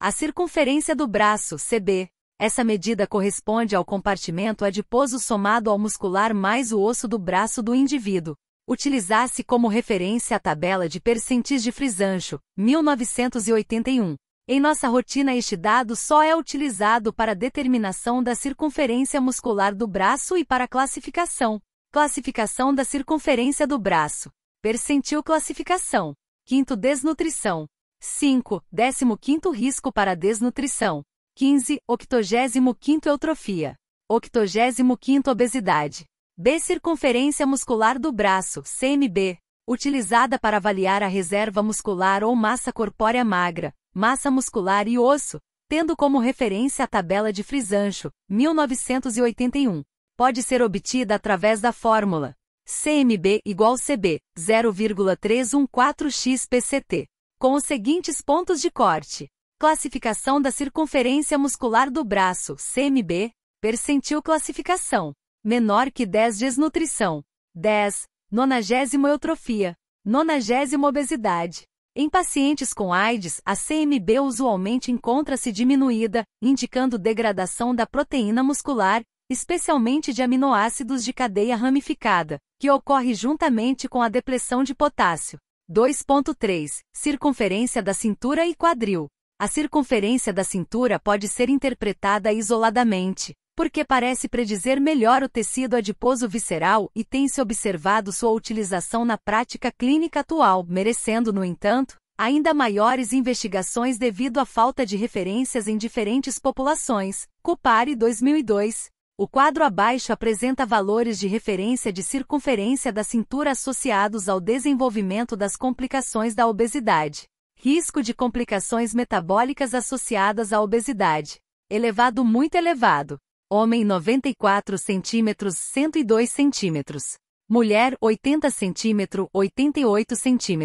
A circunferência do braço, CB. Essa medida corresponde ao compartimento adiposo somado ao muscular mais o osso do braço do indivíduo, utilizasse como referência a tabela de percentis de Frisancho, 1981. Em nossa rotina, este dado só é utilizado para determinação da circunferência muscular do braço e para classificação. Classificação da circunferência do braço. Percentil classificação. Quinto, desnutrição. 5. 15 risco para desnutrição. 15. 85 eutrofia. 85 obesidade. B. Circunferência muscular do braço, CMB, utilizada para avaliar a reserva muscular ou massa corpórea magra, massa muscular e osso, tendo como referência a tabela de Frisancho, 1981. Pode ser obtida através da fórmula CMB igual CB, 0,314xPCT, com os seguintes pontos de corte. Classificação da circunferência muscular do braço, CMB, percentil classificação menor que 10 desnutrição, 10, nonagésimo eutrofia, nonagésimo obesidade. Em pacientes com AIDS, a CMB usualmente encontra-se diminuída, indicando degradação da proteína muscular, especialmente de aminoácidos de cadeia ramificada, que ocorre juntamente com a depressão de potássio. 2.3 Circunferência da cintura e quadril. A circunferência da cintura pode ser interpretada isoladamente, porque parece predizer melhor o tecido adiposo visceral e tem-se observado sua utilização na prática clínica atual, merecendo, no entanto, ainda maiores investigações devido à falta de referências em diferentes populações. Cupari 2002. O quadro abaixo apresenta valores de referência de circunferência da cintura associados ao desenvolvimento das complicações da obesidade. Risco de complicações metabólicas associadas à obesidade. Elevado muito elevado. Homem 94 cm 102 cm. Mulher 80 cm 88 cm.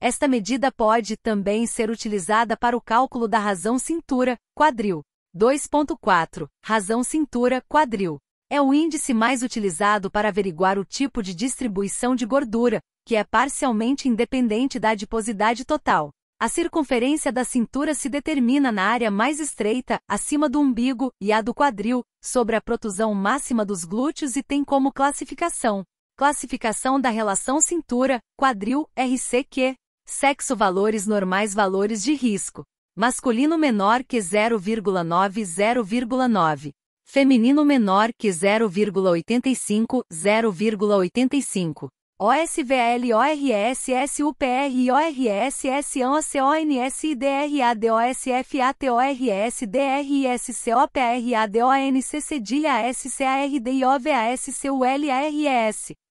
Esta medida pode também ser utilizada para o cálculo da razão cintura, quadril. 2.4. Razão cintura, quadril. É o índice mais utilizado para averiguar o tipo de distribuição de gordura, que é parcialmente independente da adiposidade total. A circunferência da cintura se determina na área mais estreita, acima do umbigo, e a do quadril, sobre a protusão máxima dos glúteos e tem como classificação. Classificação da relação cintura, quadril, RCQ. Sexo valores normais valores de risco. Masculino menor que 0,9 0,9. Feminino menor que 0,85 0,85. OSVLORS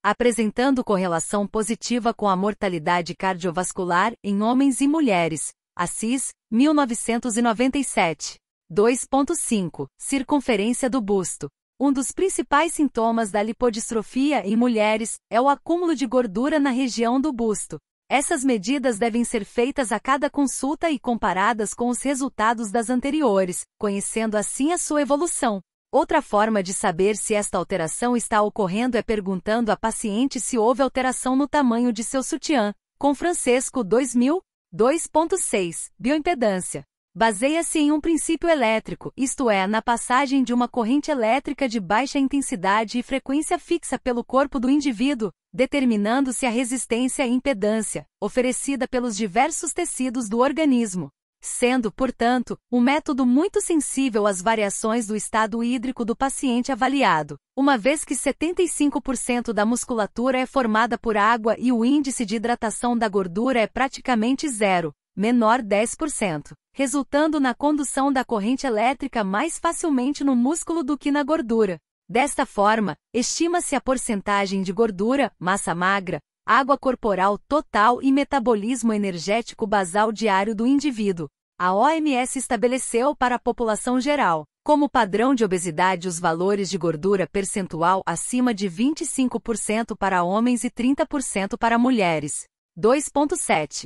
apresentando correlação positiva com a mortalidade cardiovascular em homens e mulheres. Assis, 1997. 2.5 Circunferência do busto um dos principais sintomas da lipodistrofia em mulheres é o acúmulo de gordura na região do busto. Essas medidas devem ser feitas a cada consulta e comparadas com os resultados das anteriores, conhecendo assim a sua evolução. Outra forma de saber se esta alteração está ocorrendo é perguntando à paciente se houve alteração no tamanho de seu sutiã, com Francesco 2000, 2.6, bioimpedância baseia-se em um princípio elétrico, isto é, na passagem de uma corrente elétrica de baixa intensidade e frequência fixa pelo corpo do indivíduo, determinando-se a resistência e impedância oferecida pelos diversos tecidos do organismo. Sendo, portanto, um método muito sensível às variações do estado hídrico do paciente avaliado, uma vez que 75% da musculatura é formada por água e o índice de hidratação da gordura é praticamente zero, menor 10%, resultando na condução da corrente elétrica mais facilmente no músculo do que na gordura. Desta forma, estima-se a porcentagem de gordura, massa magra, água corporal total e metabolismo energético basal diário do indivíduo. A OMS estabeleceu para a população geral, como padrão de obesidade, os valores de gordura percentual acima de 25% para homens e 30% para mulheres. 2.7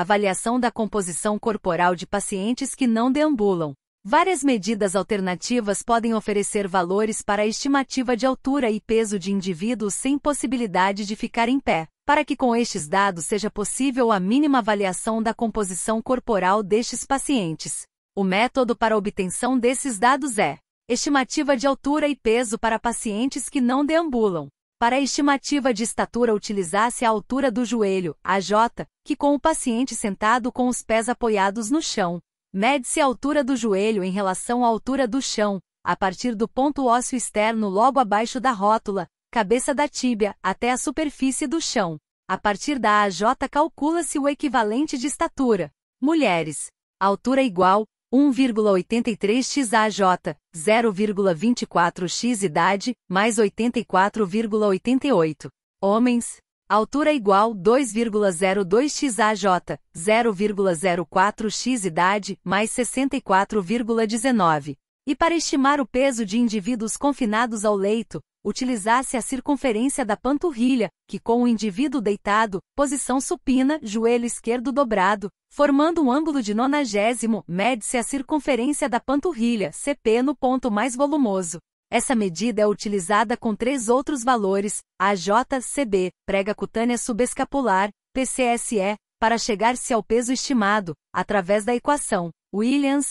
avaliação da composição corporal de pacientes que não deambulam. Várias medidas alternativas podem oferecer valores para a estimativa de altura e peso de indivíduos sem possibilidade de ficar em pé, para que com estes dados seja possível a mínima avaliação da composição corporal destes pacientes. O método para obtenção desses dados é estimativa de altura e peso para pacientes que não deambulam. Para a estimativa de estatura utilizasse a altura do joelho, AJ, que com o paciente sentado com os pés apoiados no chão. Mede-se a altura do joelho em relação à altura do chão, a partir do ponto ósseo externo logo abaixo da rótula, cabeça da tíbia, até a superfície do chão. A partir da AJ calcula-se o equivalente de estatura. Mulheres. Altura igual, 1,83 XAJ, 0,24 X idade, mais 84,88. Homens, altura igual 2,02 XAJ, 0,04 X idade, mais 64,19. E para estimar o peso de indivíduos confinados ao leito, utilizasse a circunferência da panturrilha, que com o indivíduo deitado, posição supina, joelho esquerdo dobrado, formando um ângulo de nonagésimo, mede-se a circunferência da panturrilha, CP no ponto mais volumoso. Essa medida é utilizada com três outros valores, AJCB, prega cutânea subescapular, PCSE, para chegar-se ao peso estimado, através da equação Williams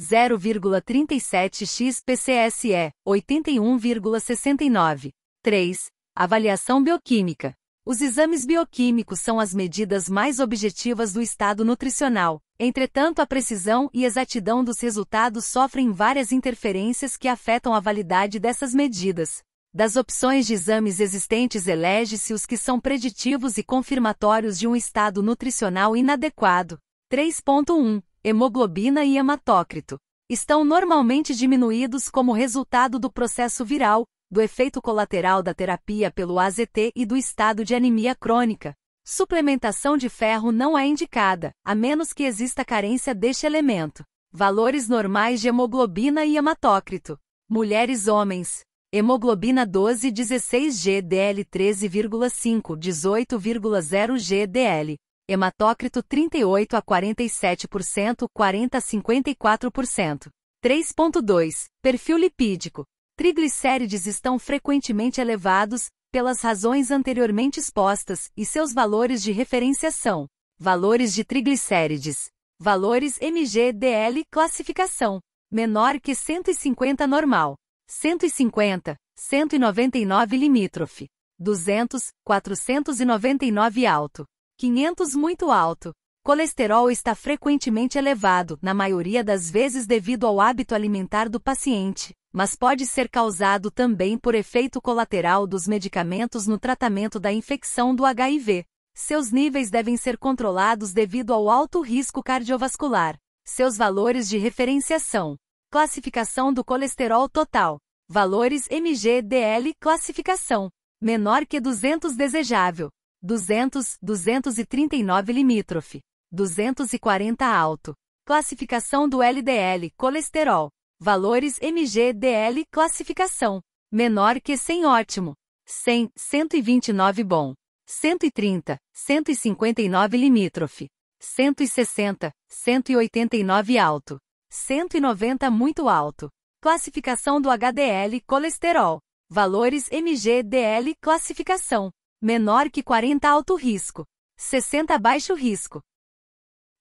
0,37x PCSE, 81,69. 3. Avaliação bioquímica. Os exames bioquímicos são as medidas mais objetivas do estado nutricional. Entretanto, a precisão e exatidão dos resultados sofrem várias interferências que afetam a validade dessas medidas. Das opções de exames existentes, elege-se os que são preditivos e confirmatórios de um estado nutricional inadequado. 3.1 hemoglobina e hematócrito, estão normalmente diminuídos como resultado do processo viral, do efeito colateral da terapia pelo AZT e do estado de anemia crônica. Suplementação de ferro não é indicada, a menos que exista carência deste elemento. Valores normais de hemoglobina e hematócrito. Mulheres homens. Hemoglobina 12 16 GDL 13,5 18,0 GDL hematócrito 38 a 47%, 40 a 54%. 3.2. Perfil lipídico. Triglicérides estão frequentemente elevados, pelas razões anteriormente expostas, e seus valores de referência são: valores de triglicérides, valores MGDL classificação, menor que 150 normal, 150, 199 limítrofe, 200, 499 alto, 500 muito alto. Colesterol está frequentemente elevado, na maioria das vezes devido ao hábito alimentar do paciente, mas pode ser causado também por efeito colateral dos medicamentos no tratamento da infecção do HIV. Seus níveis devem ser controlados devido ao alto risco cardiovascular. Seus valores de referenciação. Classificação do colesterol total. Valores MGDL classificação. Menor que 200 desejável. 200, 239 limítrofe, 240 alto. Classificação do LDL, colesterol. Valores MGDL, classificação. Menor que 100 ótimo. 100, 129 bom. 130, 159 limítrofe. 160, 189 alto. 190 muito alto. Classificação do HDL, colesterol. Valores MGDL, classificação menor que 40 alto risco, 60 baixo risco.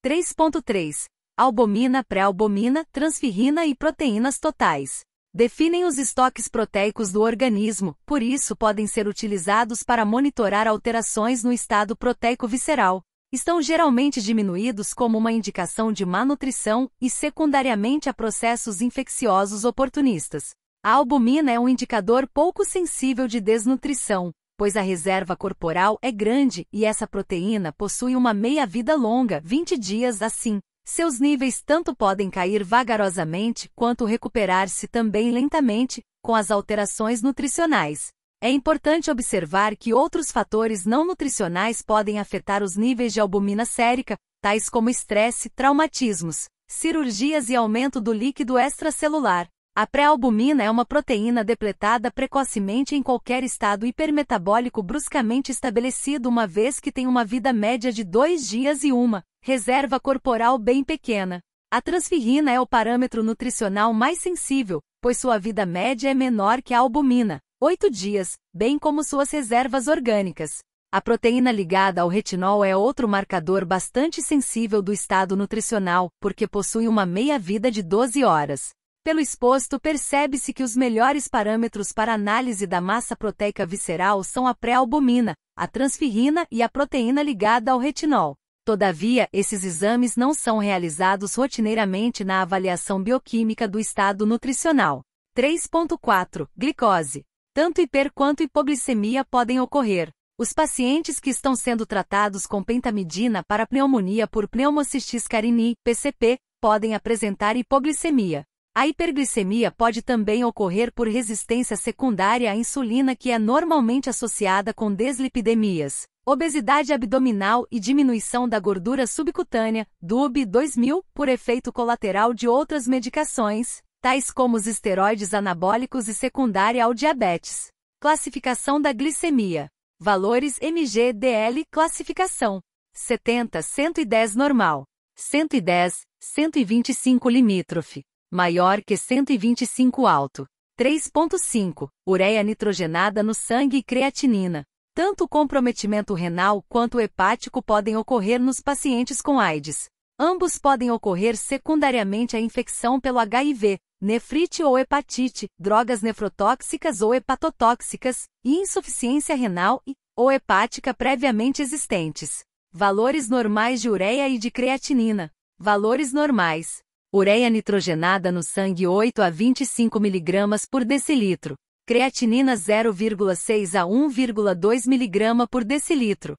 3.3. Albumina, pré-albumina, transferrina e proteínas totais. Definem os estoques proteicos do organismo, por isso podem ser utilizados para monitorar alterações no estado proteico visceral. Estão geralmente diminuídos como uma indicação de má nutrição e secundariamente a processos infecciosos oportunistas. A albumina é um indicador pouco sensível de desnutrição, pois a reserva corporal é grande e essa proteína possui uma meia-vida longa, 20 dias assim. Seus níveis tanto podem cair vagarosamente quanto recuperar-se também lentamente, com as alterações nutricionais. É importante observar que outros fatores não nutricionais podem afetar os níveis de albumina sérica, tais como estresse, traumatismos, cirurgias e aumento do líquido extracelular. A pré-albumina é uma proteína depletada precocemente em qualquer estado hipermetabólico bruscamente estabelecido, uma vez que tem uma vida média de dois dias e uma reserva corporal bem pequena. A transferrina é o parâmetro nutricional mais sensível, pois sua vida média é menor que a albumina, oito dias, bem como suas reservas orgânicas. A proteína ligada ao retinol é outro marcador bastante sensível do estado nutricional, porque possui uma meia-vida de 12 horas. Pelo exposto, percebe-se que os melhores parâmetros para análise da massa proteica visceral são a pré-albumina, a transferrina e a proteína ligada ao retinol. Todavia, esses exames não são realizados rotineiramente na avaliação bioquímica do estado nutricional. 3.4 Glicose. Tanto hiper quanto hipoglicemia podem ocorrer. Os pacientes que estão sendo tratados com pentamidina para pneumonia por pneumocistis carini, PCP, podem apresentar hipoglicemia. A hiperglicemia pode também ocorrer por resistência secundária à insulina que é normalmente associada com deslipidemias, obesidade abdominal e diminuição da gordura subcutânea, DUB 2000, por efeito colateral de outras medicações, tais como os esteroides anabólicos e secundária ao diabetes. Classificação da glicemia. Valores MG-DL classificação. 70, 110 normal. 110, 125 limítrofe maior que 125 alto. 3.5. Ureia nitrogenada no sangue e creatinina. Tanto comprometimento renal quanto hepático podem ocorrer nos pacientes com AIDS. Ambos podem ocorrer secundariamente à infecção pelo HIV, nefrite ou hepatite, drogas nefrotóxicas ou hepatotóxicas, e insuficiência renal e ou hepática previamente existentes. Valores normais de ureia e de creatinina. Valores normais ureia nitrogenada no sangue 8 a 25 mg por decilitro, creatinina 0,6 a 1,2 mg por decilitro,